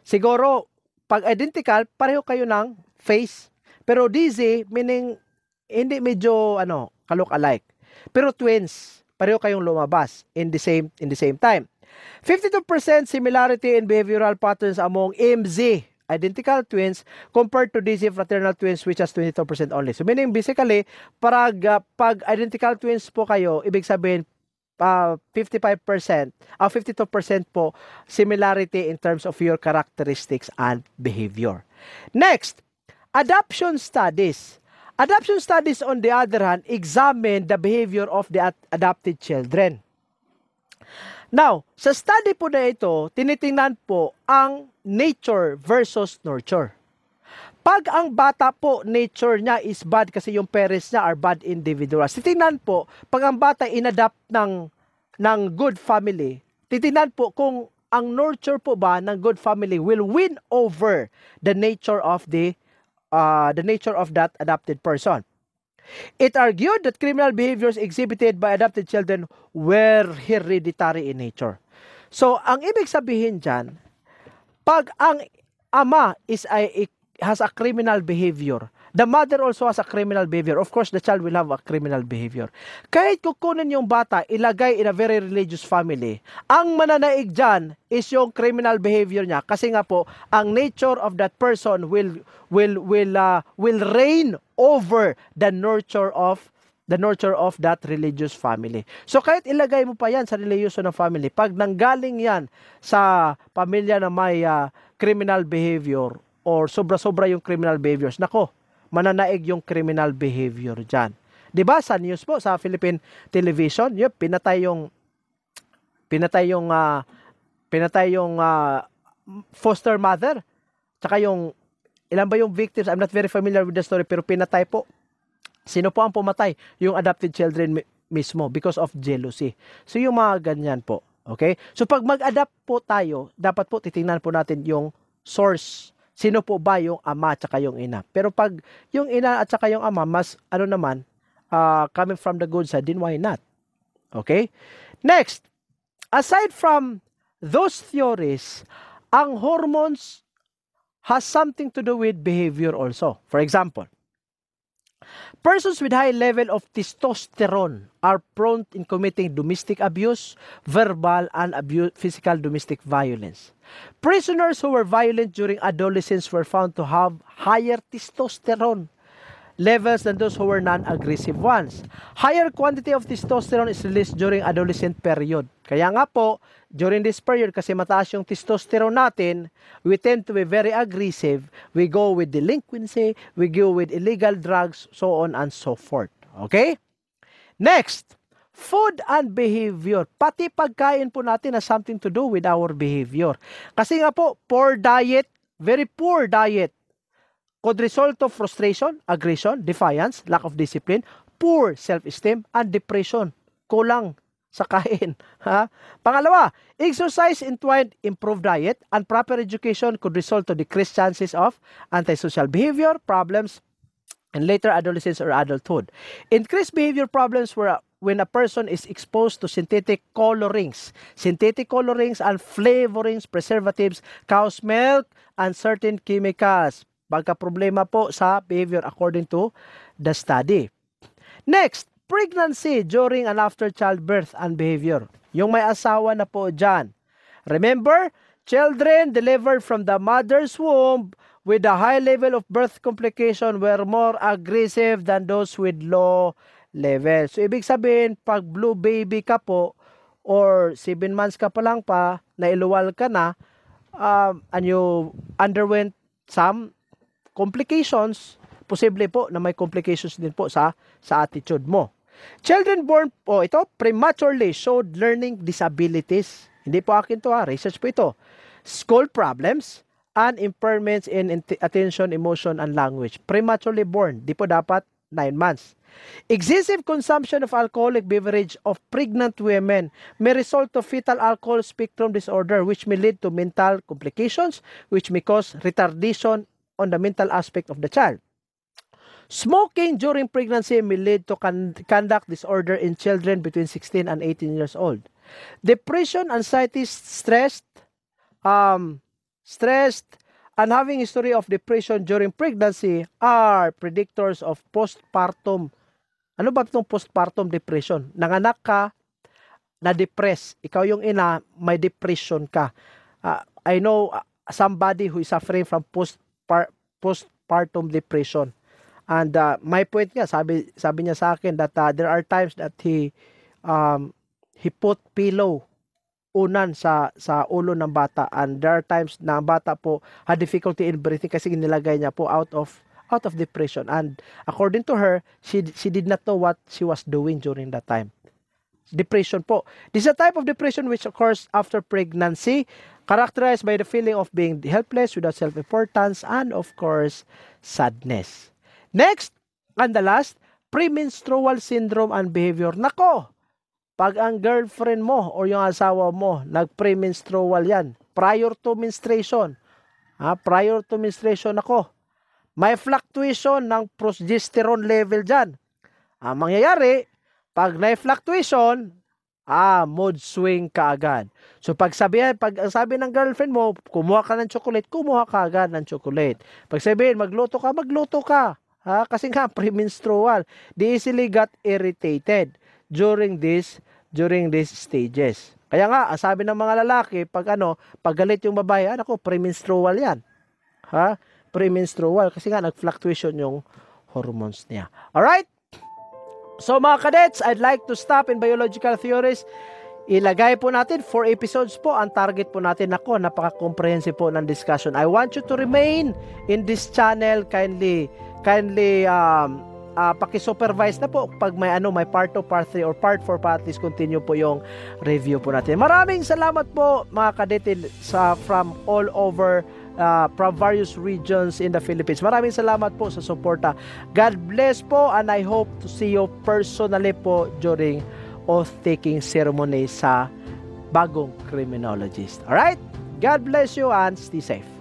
Siguro, pag identical, pareho kayo ng face. Pero DZ, meaning, hindi medyo, ano, kalok alike. Pero twins, pareho kayong lumabas in the same in the same time. 52% similarity in behavioral patterns among MZ identical twins compared to DZ fraternal twins which has 22% only. So meaning basically, parag, uh, pag identical twins po kayo, ibig sabihin uh, 55%, uh, 52% po similarity in terms of your characteristics and behavior. Next, adoption studies. Adoption studies, on the other hand, examine the behavior of the adopted children. Now, sa study po na ito, tinitingnan po ang nature versus nurture. Pag ang bata po, nature niya is bad kasi yung parents niya are bad individuals. Titingnan po, pag ang bata inadapt ng, ng good family, titingnan po kung ang nurture po ba ng good family will win over the nature of the uh, the nature of that adopted person. It argued that criminal behaviors exhibited by adopted children were hereditary in nature. So, ang ibig sabihin dyan, pag ang ama is a, has a criminal behavior, The mother also has a criminal behavior. Of course, the child will have a criminal behavior. Kahit kukunin yung bata, ilagay in a very religious family, ang mananaig dyan is yung criminal behavior niya. Kasi nga po, ang nature of that person will will will uh, will reign over the nurture of the nurture of that religious family. So kahit ilagay mo pa yan sa religious ng family, pag nanggaling yan sa pamilya na may uh, criminal behavior or sobra-sobra yung criminal behaviors, nako, mananaig yung criminal behavior dyan. ba diba, sa news po, sa Philippine television, yun, pinatay yung, pinatay yung, uh, pinatay yung uh, foster mother, tsaka yung, ilan ba yung victims? I'm not very familiar with the story, pero pinatay po. Sino po ang pumatay? Yung adopted children mismo because of jealousy. So yung mga ganyan po. Okay? So pag mag-adapt po tayo, dapat po titingnan po natin yung source sino po ba yung ama at saka yung ina. Pero pag yung ina at saka yung ama, mas ano naman, uh, coming from the good side, then why not? Okay? Next, aside from those theories, ang hormones has something to do with behavior also. For example, Persons with high level of testosterone are prone in committing domestic abuse, verbal and abuse, physical domestic violence. Prisoners who were violent during adolescence were found to have higher testosterone levels than those who were non-aggressive ones. Higher quantity of testosterone is released during adolescent period. Kaya nga po, during this period, kasi mataas yung testosterone natin, we tend to be very aggressive. We go with delinquency, we go with illegal drugs, so on and so forth. Okay? Next, food and behavior. Pati pagkain po natin na something to do with our behavior. Kasi nga po, poor diet, very poor diet could result of frustration, aggression, defiance, lack of discipline, poor self-esteem, and depression. Kulang sa kain. Ha? Pangalawa, exercise entwined improved diet and proper education could result to decreased chances of antisocial behavior, problems, and later adolescence or adulthood. Increased behavior problems were when a person is exposed to synthetic colorings. Synthetic colorings and flavorings, preservatives, cow's milk, and certain chemicals. Baka problema po sa behavior according to the study. Next, pregnancy during and after childbirth and behavior. Yung may asawa na po dyan. Remember, children delivered from the mother's womb with a high level of birth complication were more aggressive than those with low level. So, ibig sabihin, pag blue baby ka po, or 7 months ka pa lang pa, nailuwal ka na, um, and you underwent some complications, posible po na may complications din po sa, sa attitude mo. Children born po, oh, ito, prematurely showed learning disabilities. Hindi po akin to ha, research po ito. School problems, and impairments in attention, emotion, and language. Prematurely born, di po dapat 9 months. Excessive consumption of alcoholic beverage of pregnant women may result of fetal alcohol spectrum disorder which may lead to mental complications which may cause retardation on the mental aspect of the child. Smoking during pregnancy may lead to conduct disorder in children between 16 and 18 years old. Depression, anxiety, stressed, um, stressed, and having history of depression during pregnancy are predictors of postpartum. Ano ba itong postpartum depression? Nanganak ka, na-depress. Ikaw yung ina, may depression ka. Uh, I know ah, somebody who is suffering from post postpartum depression. And uh, my point nga, sabi, sabi niya sa akin that uh, there are times that he um, he put pillow unan sa sa ulo ng bata and there are times na ang bata po had difficulty in breathing kasi inilagay niya po out of out of depression and according to her she she did not know what she was doing during that time depression po this is a type of depression which occurs after pregnancy characterized by the feeling of being helpless without self-importance and of course sadness next and the last premenstrual syndrome and behavior nako pag ang girlfriend mo o yung asawa mo, nag-premenstrual yan, prior to menstruation, ha, prior to menstruation ako, may fluctuation ng progesterone level dyan. Ang mangyayari, pag may fluctuation, ah, mood swing ka agad. So pag sabi, pag sabi ng girlfriend mo, kumuha ka ng chocolate, kumuha ka agad ng chocolate. Pag sabihin, magluto ka, magluto ka. Ha? Kasi nga, premenstrual. They easily got irritated during this during these stages. Kaya nga, sabi ng mga lalaki, pag ano, pag galit yung babae, ano ah, ko, premenstrual yan. Ha? Premenstrual. Kasi nga, nag-fluctuation yung hormones niya. Alright? So mga cadets, I'd like to stop in biological theories. Ilagay po natin, 4 episodes po ang target po natin. Ako, napaka-comprehensive po ng discussion. I want you to remain in this channel. Kindly, kindly um, uh, paki-supervise na po pag may ano, may part 2, part 3 or part 4 pa at least continue po yung review po natin. Maraming salamat po mga kadetil sa from all over uh, from various regions in the Philippines. Maraming salamat po sa suporta. God bless po and I hope to see you personally po during oath-taking ceremony sa bagong criminologist. Alright? God bless you and stay safe.